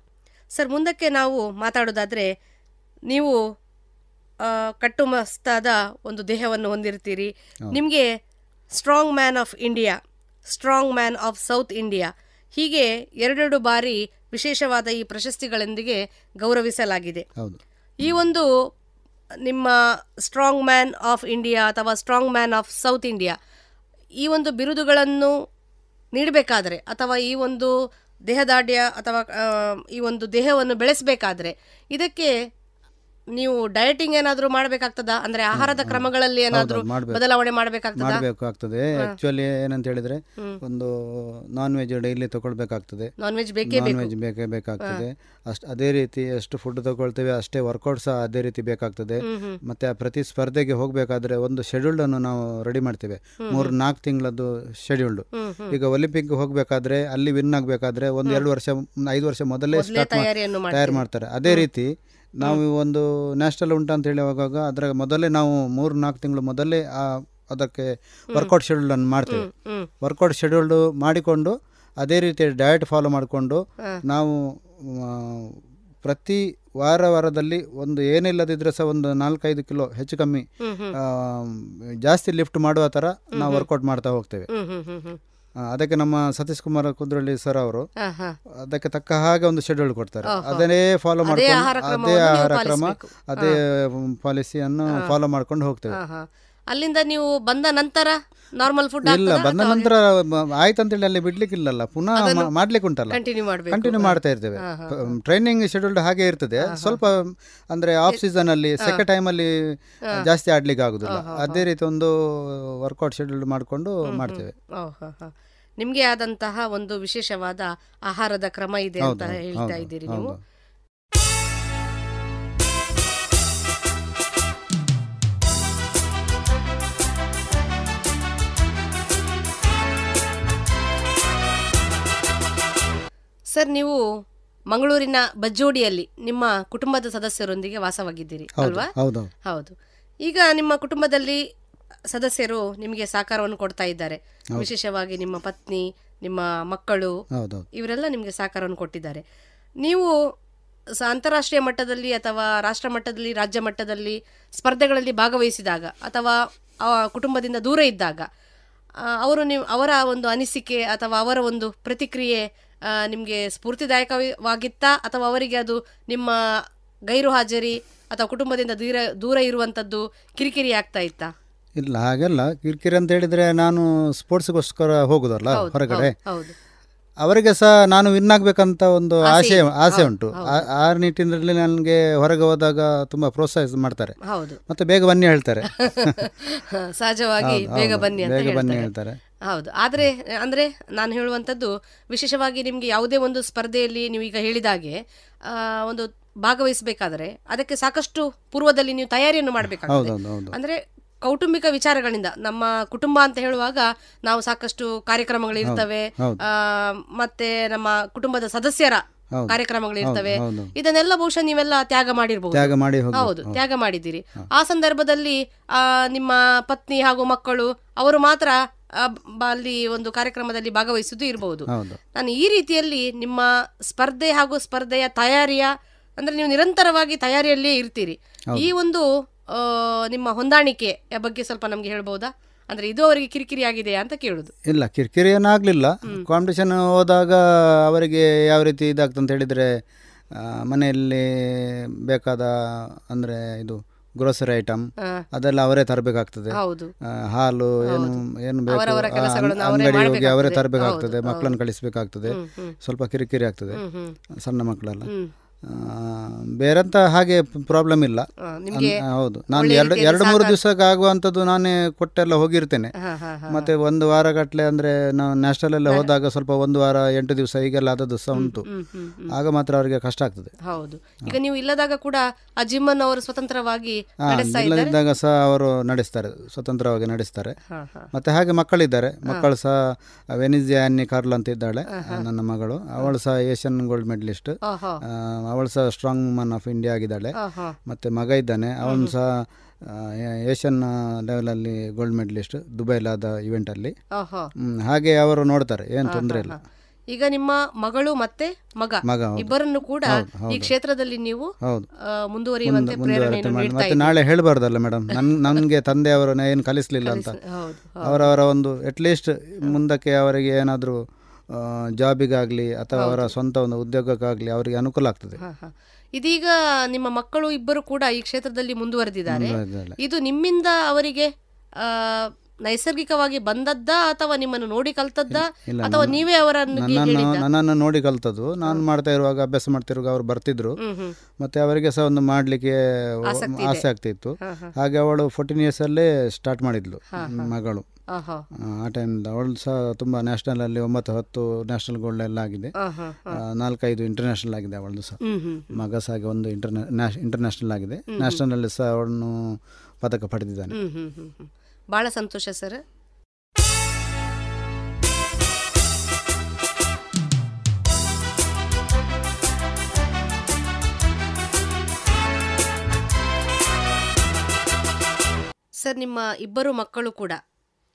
ಸರ್ ಮುಂದಕ್ಕೆ ನಾವು ಮಾತಾಡೋದಾದರೆ ನೀವು ಕಟ್ಟುಮಸ್ತಾದ ಒಂದು ದೇಹವನ್ನು ಹೊಂದಿರ್ತೀರಿ ನಿಮಗೆ strong man of India strong man of south India ಹೀಗೆ ಎರಡೆರಡು ಬಾರಿ ವಿಶೇಷವಾದ ಈ ಪ್ರಶಸ್ತಿಗಳೊಂದಿಗೆ ಗೌರವಿಸಲಾಗಿದೆ ಈ ಒಂದು ನಿಮ್ಮ ಸ್ಟ್ರಾಂಗ್ ಮ್ಯಾನ್ ಆಫ್ ಇಂಡಿಯಾ ಅಥವಾ strong man of south India ಈ ಒಂದು ಬಿರುದುಗಳನ್ನು ನೀಡಬೇಕಾದರೆ ಅಥವಾ ಈ ಒಂದು ದೇಹದಾಢ್ಯ ಅಥವಾ ಈ ಒಂದು ದೇಹವನ್ನು ಬೆಳೆಸಬೇಕಾದ್ರೆ ಇದಕ್ಕೆ ನೀವು ಡಯಟಿಂಗ್ ಏನಾದ್ರೂ ಮಾಡಬೇಕಾಗ್ತದ ಅಂದ್ರೆ ಆಹಾರದ ಕ್ರಮಗಳಲ್ಲಿ ಏನಾದ್ರೂ ಬದಲಾವಣೆ ಮಾಡಬೇಕಾಗ್ತದೆ ಆಕ್ಚುಲಿ ಏನಂತ ಹೇಳಿದ್ರೆ ಒಂದು ನಾನ್ ವೆಜ್ ಡೈಲಿ ತಗೊಳ್ಬೇಕಾಗ್ತದೆ ನಾನ್ ವೆಜ್ ಬೇಕೇ ನಾನ್ ವೆಜ್ ಬೇಕೇ ಬೇಕಾಗ್ತದೆ ಅಷ್ಟು ಅದೇ ರೀತಿ ಎಷ್ಟು ಫುಡ್ ತಗೊಳ್ತೇವೆ ಅಷ್ಟೇ ವರ್ಕೌಟ್ ಸಹ ಅದೇ ರೀತಿ ಬೇಕಾಗ್ತದೆ ಮತ್ತೆ ಪ್ರತಿ ಸ್ಪರ್ಧೆಗೆ ಹೋಗಬೇಕಾದ್ರೆ ಒಂದು ಶೆಡ್ಯೂಲ್ಡ್ ಅನ್ನು ನಾವು ರೆಡಿ ಮಾಡ್ತೇವೆ ಮೂರು ನಾಲ್ಕು ತಿಂಗಳದ್ದು ಶೆಡ್ಯೂಲ್ಡ್ ಈಗ ಒಲಿಂಪಿಕ್ ಹೋಗಬೇಕಾದ್ರೆ ಅಲ್ಲಿ ವಿನ್ ಆಗಬೇಕಾದ್ರೆ ಒಂದು ಎರಡು ವರ್ಷ ಐದು ವರ್ಷ ಮೊದಲೇ ಸ್ಟಾರ್ಟ್ ತಯಾರು ಮಾಡ್ತಾರೆ ಅದೇ ರೀತಿ ನಾವು ಒಂದು ನ್ಯಾಷನಲ್ ಉಂಟು ಅಂತ ಹೇಳಿ ಹೋಗುವಾಗ ಅದರ ಮೊದಲೇ ನಾವು ಮೂರು ನಾಲ್ಕು ತಿಂಗಳು ಮೊದಲೇ ಆ ಅದಕ್ಕೆ ವರ್ಕೌಟ್ ಶೆಡ್ಯೂಲ್ ಅನ್ನು ಮಾಡ್ತೇವೆ ವರ್ಕೌಟ್ ಶೆಡ್ಯೂಲ್ಡ್ ಮಾಡಿಕೊಂಡು ಅದೇ ರೀತಿ ಡಯಟ್ ಫಾಲೋ ಮಾಡಿಕೊಂಡು ನಾವು ಪ್ರತಿ ವಾರ ವಾರದಲ್ಲಿ ಒಂದು ಏನಿಲ್ಲದಿದ್ರೆ ಸಹ ಒಂದು ನಾಲ್ಕೈದು ಕಿಲೋ ಹೆಚ್ಚು ಕಮ್ಮಿ ಜಾಸ್ತಿ ಲಿಫ್ಟ್ ಮಾಡುವ ಥರ ನಾವು ವರ್ಕೌಟ್ ಮಾಡ್ತಾ ಹೋಗ್ತೇವೆ ಅದಕ್ಕೆ ನಮ್ಮ ಸತೀಶ್ ಕುಮಾರ್ ಕುದ್ರಳ್ಳಿ ಸರ್ ಅವರು ಅದಕ್ಕೆ ತಕ್ಕ ಹಾಗೆ ಒಂದು ಶೆಡ್ಯೂಲ್ ಕೊಡ್ತಾರೆ ಅದನ್ನೇ ಫಾಲೋ ಮಾಡ್ಕೊಂಡು ಅದೇ ಆಹಾರ ಕ್ರಮ ಅದೇ ಪಾಲಿಸಿಯನ್ನು ಫಾಲೋ ಮಾಡ್ಕೊಂಡು ಹೋಗ್ತೇವೆ ಅಲ್ಲಿಂದ ನೀವು ಬಂದ ನಂತರ ನಾರ್ಮಲ್ ಫುಡ್ ಇಲ್ಲ ಬಂದ ನಂತರ ಆಯ್ತಂತೇಳಿ ಅಲ್ಲಿ ಬಿಡ್ಲಿಕ್ಕಿಲ್ಲಲ್ಲ ಪುನಃ ಮಾಡ್ಲಿಕ್ಕೆ ಉಂಟಲ್ಲ ಕಂಟಿನ್ಯೂ ಮಾಡ್ತಾ ಇರ್ತೇವೆ ಟ್ರೈನಿಂಗ್ ಶೆಡ್ಯೂಲ್ಡ್ ಹಾಗೆ ಇರ್ತದೆ ಸ್ವಲ್ಪ ಅಂದ್ರೆ ಆಫ್ ಸೀಸನ್ ಅಲ್ಲಿ ಸೆಕೆಂಡ್ ಟೈಮ್ ಅಲ್ಲಿ ಜಾಸ್ತಿ ಆಡ್ಲಿಕ್ಕೆ ಆಗುದಿಲ್ಲ ಅದೇ ರೀತಿ ಒಂದು ವರ್ಕೌಟ್ ಶೆಡ್ಯೂಲ್ಡ್ ಮಾಡಿಕೊಂಡು ಮಾಡ್ತೇವೆ ನಿಮಗೆ ಆದಂತಹ ಒಂದು ವಿಶೇಷವಾದ ಆಹಾರದ ಕ್ರಮ ಇದೆ ಅಂತ ಹೇಳ್ತಾ ಇದ್ದೀರಿ ನೀವು ಸರ್ ನೀವು ಮಂಗಳೂರಿನ ಬಜ್ಜೋಡಿಯಲ್ಲಿ ನಿಮ್ಮ ಕುಟುಂಬದ ಸದಸ್ಯರೊಂದಿಗೆ ವಾಸವಾಗಿದ್ದೀರಿ ಅಲ್ವಾ ಹೌದು ಈಗ ನಿಮ್ಮ ಕುಟುಂಬದಲ್ಲಿ ಸದಸ್ಯರು ನಿಮಗೆ ಸಹಕಾರವನ್ನು ಕೊಡ್ತಾ ಇದ್ದಾರೆ ವಿಶೇಷವಾಗಿ ನಿಮ್ಮ ಪತ್ನಿ ನಿಮ್ಮ ಮಕ್ಕಳು ಇವರೆಲ್ಲ ನಿಮಗೆ ಸಹಕಾರವನ್ನು ಕೊಟ್ಟಿದ್ದಾರೆ ನೀವು ಅಂತಾರಾಷ್ಟ್ರೀಯ ಮಟ್ಟದಲ್ಲಿ ಅಥವಾ ರಾಷ್ಟ್ರ ಮಟ್ಟದಲ್ಲಿ ರಾಜ್ಯ ಮಟ್ಟದಲ್ಲಿ ಸ್ಪರ್ಧೆಗಳಲ್ಲಿ ಭಾಗವಹಿಸಿದಾಗ ಅಥವಾ ಕುಟುಂಬದಿಂದ ದೂರ ಇದ್ದಾಗ ಅವರು ನಿಮ್ ಅವರ ಒಂದು ಅನಿಸಿಕೆ ಅಥವಾ ಅವರ ಒಂದು ಪ್ರತಿಕ್ರಿಯೆ ನಿಮಗೆ ಸ್ಫೂರ್ತಿದಾಯಕವಾಗಿತ್ತಾ ಅಥವಾ ಅವರಿಗೆ ಅದು ನಿಮ್ಮ ಗೈರು ಹಾಜರಿ ಅಥವಾ ಕುಟುಂಬದಿಂದ ದೂರ ದೂರ ಇರುವಂಥದ್ದು ಕಿರಿಕಿರಿ ಆಗ್ತಾ ಇತ್ತಾ ಇಲ್ಲ ಹಾಗೆಲ್ಲ ಕಿರಿಕಿರಿ ಅಂತ ಹೇಳಿದ್ರೆ ನಾನು ಸ್ಪೋರ್ಟ್ಸ್ಗೋಸ್ಕರ ಹೋಗೋದಲ್ಲ ಹೊರಗಡೆ ಅವರಿಗೆ ಸಹ ನಾನು ವಿನ್ ಆಗಬೇಕಂತ ಒಂದು ಆಸೆ ಆಸೆ ಉಂಟು ಆ ನಿಟ್ಟಿನಲ್ಲಿ ನನಗೆ ಹೊರಗೆ ಹೋದಾಗ ತುಂಬ ಪ್ರೋತ್ಸಾಹ ಮಾಡ್ತಾರೆ ಮತ್ತೆ ಬೇಗ ಬನ್ನಿ ಹೇಳ್ತಾರೆ ಸಹಜವಾಗಿ ಬೇಗ ಬನ್ನಿ ಬೇಗ ಬನ್ನಿ ಹೇಳ್ತಾರೆ ಹೌದು ಆದರೆ ಅಂದರೆ ನಾನು ಹೇಳುವಂಥದ್ದು ವಿಶೇಷವಾಗಿ ನಿಮಗೆ ಯಾವುದೇ ಒಂದು ಸ್ಪರ್ಧೆಯಲ್ಲಿ ನೀವು ಈಗ ಹೇಳಿದಾಗೆ ಒಂದು ಭಾಗವಹಿಸಬೇಕಾದರೆ ಅದಕ್ಕೆ ಸಾಕಷ್ಟು ಪೂರ್ವದಲ್ಲಿ ನೀವು ತಯಾರಿಯನ್ನು ಮಾಡಬೇಕಾಗ್ತದೆ ಅಂದರೆ ಕೌಟುಂಬಿಕ ವಿಚಾರಗಳಿಂದ ನಮ್ಮ ಕುಟುಂಬ ಅಂತ ಹೇಳುವಾಗ ನಾವು ಸಾಕಷ್ಟು ಇರ್ತವೆ ಮತ್ತೆ ನಮ್ಮ ಕುಟುಂಬದ ಸದಸ್ಯರ ಇರ್ತವೆ ಇದನ್ನೆಲ್ಲ ಬಹುಶಃ ನೀವೆಲ್ಲ ತ್ಯಾಗ ಮಾಡಿರ್ಬೋದು ಹೌದು ತ್ಯಾಗ ಮಾಡಿದ್ದೀರಿ ಆ ಸಂದರ್ಭದಲ್ಲಿ ನಿಮ್ಮ ಪತ್ನಿ ಹಾಗೂ ಮಕ್ಕಳು ಅವರು ಮಾತ್ರ ಅಲ್ಲಿ ಒಂದು ಕಾರ್ಯಕ್ರಮದಲ್ಲಿ ಭಾಗವಹಿಸುದು ಇರಬಹುದು ನಾನು ಈ ರೀತಿಯಲ್ಲಿ ನಿಮ್ಮ ಸ್ಪರ್ಧೆ ಹಾಗೂ ಸ್ಪರ್ಧೆಯ ತಯಾರಿಯ ಅಂದ್ರೆ ನೀವು ನಿರಂತರವಾಗಿ ತಯಾರಿಯಲ್ಲಿಯೇ ಇರ್ತೀರಿ ಈ ಒಂದು ನಿಮ್ಮ ಹೊಂದಾಣಿಕೆ ಬಗ್ಗೆ ಸ್ವಲ್ಪ ನಮಗೆ ಹೇಳ್ಬೋದಾ ಅಂದ್ರೆ ಇದು ಅವರಿಗೆ ಕಿರಿಕಿರಿ ಆಗಿದೆ ಅಂತ ಕೇಳುದು ಇಲ್ಲ ಕಿರಿಕಿರಿ ಏನಾಗಲಿಲ್ಲ ಕಾಂಪಿಟೇಷನ್ ಹೋದಾಗ ಅವರಿಗೆ ಯಾವ ರೀತಿ ಅಂತ ಹೇಳಿದ್ರೆ ಮನೆಯಲ್ಲಿ ಬೇಕಾದ ಅಂದ್ರೆ ಇದು ಗ್ರೋಸರಿ ಐಟಮ್ ಅದೆಲ್ಲ ಅವರೇ ತರಬೇಕಾಗ್ತದೆ ಹಾಲು ಏನು ಏನು ಬೇಕು ಅಂಗಡಿ ಹೋಗಿ ಅವರೇ ತರಬೇಕಾಗ್ತದೆ ಮಕ್ಕಳನ್ನು ಕಳಿಸಬೇಕಾಗ್ತದೆ ಸ್ವಲ್ಪ ಕಿರಿಕಿರಿ ಆಗ್ತದೆ ಸಣ್ಣ ಮಕ್ಕಳೆಲ್ಲ ಬೇರೆಂತ ಹಾಗೆ ಪ್ರಾಬ್ಲಮ್ ಇಲ್ಲ ಹೌದು ನಾನು ಎರಡು ಎರಡು ಮೂರು ದಿವ್ಸಕ್ಕೆ ಆಗುವಂಥದ್ದು ನಾನೇ ಕೊಟ್ಟೆಲ್ಲ ಹೋಗಿರ್ತೇನೆ ಮತ್ತೆ ಒಂದು ವಾರ ಗಟ್ಟಲೆ ಅಂದ್ರೆ ನಾವು ನ್ಯಾಷನಲ್ ಎಲ್ಲ ಹೋದಾಗ ಸ್ವಲ್ಪ ಒಂದು ವಾರ ಎಂಟು ದಿವಸ ಈಗೆಲ್ಲ ಆದದ್ದು ಸಹ ಉಂಟು ಆಗ ಮಾತ್ರ ಅವರಿಗೆ ಕಷ್ಟ ಆಗ್ತದೆ ಹೌದು ಈಗ ನೀವು ಇಲ್ಲದಾಗ ಕೂಡ ಆ ಜಿಮ್ ಅನ್ನು ಅವರು ಸ್ವತಂತ್ರವಾಗಿ ಹಾ, ಇದ್ದಾರೆ ಇಲ್ಲದಿದ್ದಾಗ ಸಹ ಅವರು ನಡೆಸ್ತಾರೆ ಸ್ವತಂತ್ರವಾಗಿ ನಡೆಸ್ತಾರೆ ಮತ್ತೆ ಹಾಗೆ ಮಕ್ಕಳಿದ್ದಾರೆ ಮಕ್ಕಳು ಸಹ ವೆನಿಜಿ ಆನ್ನಿ ಕಾರ್ಲ್ ಅಂತ ಇದ್ದಾಳೆ ನನ್ನ ಮಗಳು ಅವಳು ಸಹ ಏಷ್ಯನ್ ಗೋಲ್ಡ್ ಮೆಡಲಿಸ್ಟ್ ಅವಳು ಸಹ ಸ್ಟ್ರಾಂಗ್ ವುಮನ್ ಆಫ್ ಇಂಡಿಯಾ ಆಗಿದ್ದಾಳೆ ಮತ್ತೆ ಮಗ ಇದ್ದಾನೆ ಅವನು ಸಹ ಏಷ್ಯನ್ ಲೆವೆಲಲ್ಲಿ ಗೋಲ್ಡ್ ಮೆಡಲಿಸ್ಟ್ ದುಬೈಲಾದ ಇವೆಂಟಲ್ಲಿ ಹಾಗೆ ಅವರು ನೋಡ್ತಾರೆ ಏನು ತೊಂದರೆ ಇಲ್ಲ ಈಗ ನಿಮ್ಮ ಮಗಳು ಮತ್ತೆ ಮಗ ಇಬ್ಬರನ್ನು ಕೂಡ ಈ ಕ್ಷೇತ್ರದಲ್ಲಿ ನೀವು ಮುಂದುವರಿಯುವಂತೆ ಮತ್ತೆ ನಾಳೆ ಹೇಳಬಾರ್ದಲ್ಲ ಮೇಡಮ್ ನನಗೆ ತಂದೆ ಅವರನ್ನ ಏನು ಕಲಿಸ್ಲಿಲ್ಲ ಅಂತ ಅವರವರ ಒಂದು ಅಟ್ ಲೀಸ್ಟ್ ಮುಂದಕ್ಕೆ ಅವರಿಗೆ ಏನಾದರೂ ಜಾಬಿಗಾಗಲಿ ಅಥವಾ ಅವರ ಸ್ವಂತ ಒಂದು ಉದ್ಯೋಗಕ್ಕಾಗಲಿ ಅವರಿಗೆ ಅನುಕೂಲ ಆಗ್ತದೆ ಇದೀಗ ನಿಮ್ಮ ಮಕ್ಕಳು ಇಬ್ಬರು ಕೂಡ ಈ ಕ್ಷೇತ್ರದಲ್ಲಿ ಮುಂದುವರೆದಿದ್ದಾರೆ ಇದು ನಿಮ್ಮಿಂದ ಅವರಿಗೆ ನೈಸರ್ಗಿಕವಾಗಿ ಬಂದದ್ದ ಅಥವಾ ನಿಮ್ಮನ್ನು ನೋಡಿ ಕಲ್ತದ್ದ ಅಥವಾ ನೀವೇ ಅವರನ್ನು ನನ್ನನ್ನು ನೋಡಿ ಕಲ್ತದ್ದು ನಾನು ಮಾಡ್ತಾ ಇರುವಾಗ ಅಭ್ಯಾಸ ಮಾಡ್ತಿರುವಾಗ ಅವ್ರು ಬರ್ತಿದ್ರು ಮತ್ತೆ ಅವರಿಗೆ ಸಹ ಒಂದು ಮಾಡ್ಲಿಕ್ಕೆ ಆಸೆ ಆಗ್ತಿತ್ತು ಹಾಗೆ ಅವಳು ಫೋರ್ಟೀನ್ ಇಯರ್ಸ್ ಅಲ್ಲೇ ಸ್ಟಾರ್ಟ್ ಮಾಡಿದ್ಲು ಮಗಳು ಆ ಟೈಮಿಂದ ಅವಳು ಸಹ ತುಂಬ ಅಲ್ಲಿ ಒಂಬತ್ತು ಹತ್ತು ನ್ಯಾಷನಲ್ ಗೋಲ್ಡ್ ಎಲ್ಲ ಆಗಿದೆ ನಾಲ್ಕೈದು ಇಂಟರ್ನ್ಯಾಷನಲ್ ಆಗಿದೆ ಅವಳದು ಸಹ ಮಗ ಸಾಗಿ ಒಂದು ಇಂಟರ್ನ್ಯಾ ಇಂಟರ್ನ್ಯಾಷನಲ್ ಆಗಿದೆ ಅಲ್ಲಿ ಸಹ ಅವಳನ್ನು ಪದಕ ಪಡೆದಿದ್ದಾನೆ ಬಹಳ ಸಂತೋಷ ಸರ್ ಸರ್ ನಿಮ್ಮ ಇಬ್ಬರು ಮಕ್ಕಳು ಕೂಡ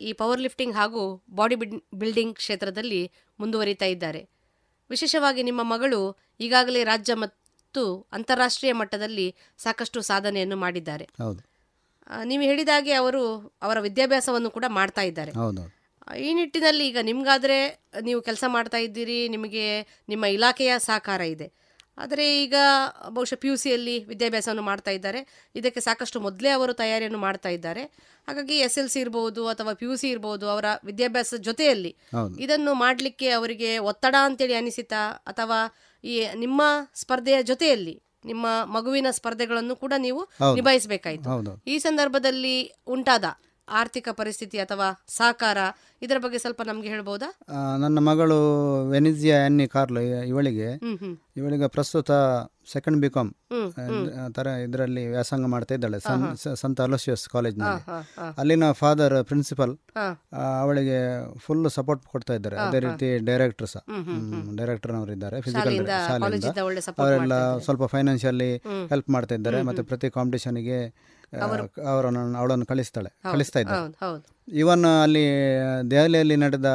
ಈ ಪವರ್ ಲಿಫ್ಟಿಂಗ್ ಹಾಗೂ ಬಾಡಿ ಬಿಲ್ಡಿಂಗ್ ಕ್ಷೇತ್ರದಲ್ಲಿ ಮುಂದುವರಿತಾ ಇದ್ದಾರೆ ವಿಶೇಷವಾಗಿ ನಿಮ್ಮ ಮಗಳು ಈಗಾಗಲೇ ರಾಜ್ಯ ಮತ್ತು ಅಂತಾರಾಷ್ಟ್ರೀಯ ಮಟ್ಟದಲ್ಲಿ ಸಾಕಷ್ಟು ಸಾಧನೆಯನ್ನು ಮಾಡಿದ್ದಾರೆ ನೀವು ಹೇಳಿದಾಗೆ ಅವರು ಅವರ ವಿದ್ಯಾಭ್ಯಾಸವನ್ನು ಕೂಡ ಮಾಡ್ತಾ ಇದ್ದಾರೆ ಈ ನಿಟ್ಟಿನಲ್ಲಿ ಈಗ ನಿಮ್ಗಾದ್ರೆ ನೀವು ಕೆಲಸ ಮಾಡ್ತಾ ಇದ್ದೀರಿ ನಿಮಗೆ ನಿಮ್ಮ ಇಲಾಖೆಯ ಸಹಕಾರ ಇದೆ ಆದರೆ ಈಗ ಬಹುಶಃ ಪಿ ಯು ಸಿಯಲ್ಲಿ ವಿದ್ಯಾಭ್ಯಾಸವನ್ನು ಮಾಡ್ತಾ ಇದ್ದಾರೆ ಇದಕ್ಕೆ ಸಾಕಷ್ಟು ಮೊದಲೇ ಅವರು ತಯಾರಿಯನ್ನು ಮಾಡ್ತಾ ಇದ್ದಾರೆ ಹಾಗಾಗಿ ಎಸ್ ಎಲ್ ಸಿ ಇರ್ಬೋದು ಅಥವಾ ಪಿ ಯು ಸಿ ಇರ್ಬೋದು ಅವರ ವಿದ್ಯಾಭ್ಯಾಸದ ಜೊತೆಯಲ್ಲಿ ಇದನ್ನು ಮಾಡಲಿಕ್ಕೆ ಅವರಿಗೆ ಒತ್ತಡ ಅಂತೇಳಿ ಅನಿಸಿತಾ ಅಥವಾ ಈ ನಿಮ್ಮ ಸ್ಪರ್ಧೆಯ ಜೊತೆಯಲ್ಲಿ ನಿಮ್ಮ ಮಗುವಿನ ಸ್ಪರ್ಧೆಗಳನ್ನು ಕೂಡ ನೀವು ನಿಭಾಯಿಸಬೇಕಾಯಿತು ಈ ಸಂದರ್ಭದಲ್ಲಿ ಉಂಟಾದ ಆರ್ಥಿಕ ಪರಿಸ್ಥಿತಿ ಅಥವಾ ಸಹಕಾರ ಇದರ ಬಗ್ಗೆ ಸ್ವಲ್ಪ ನಮಗೆ ಹೇಳ್ಬೋದಾ ನನ್ನ ಮಗಳು ವೆನಿಜಿಯಾ ಎನ್ನಿ ಕಾರ್ಲ್ ಇವಳಿಗೆ ಇವಳಿಗೆ ಪ್ರಸ್ತುತ ಸೆಕೆಂಡ್ ಬಿ ಕಾಮ್ ತರ ಇದರಲ್ಲಿ ವ್ಯಾಸಂಗ ಮಾಡ್ತಾ ಇದ್ದಾಳೆ ಸಂತ ಅಲೋಸಿಯಸ್ ಕಾಲೇಜ್ ಅಲ್ಲಿನ ಫಾದರ್ ಪ್ರಿನ್ಸಿಪಲ್ ಅವಳಿಗೆ ಫುಲ್ ಸಪೋರ್ಟ್ ಕೊಡ್ತಾ ಇದ್ದಾರೆ ಅದೇ ರೀತಿ ಡೈರೆಕ್ಟರ್ ಸಹ ಡೈರೆಕ್ಟರ್ನವರು ಇದ್ದಾರೆ ಫಿಸಿಕಲ್ ಶಾಲೆಯಿಂದ ಅವರೆಲ್ಲ ಸ್ವಲ್ಪ ಫೈನಾನ್ಷಿಯಲಿ ಹೆಲ್ಪ್ ಮಾಡ್ತಾ ಇದ್ದಾರೆ ಮತ್ತೆ ಪ್ರತಿ ಕಾಂಪಿಟೇಷನ್ಗೆ ಅವರನ್ನು ಅವಳನ್ನು ಕಳಿಸ್ತಾಳೆ ಕಳಿಸ್ತಾ ಇದ್ದಾರೆ ಇವನ್ ಅಲ್ಲಿ ದೆಹಲಿಯಲ್ಲಿ ನಡೆದ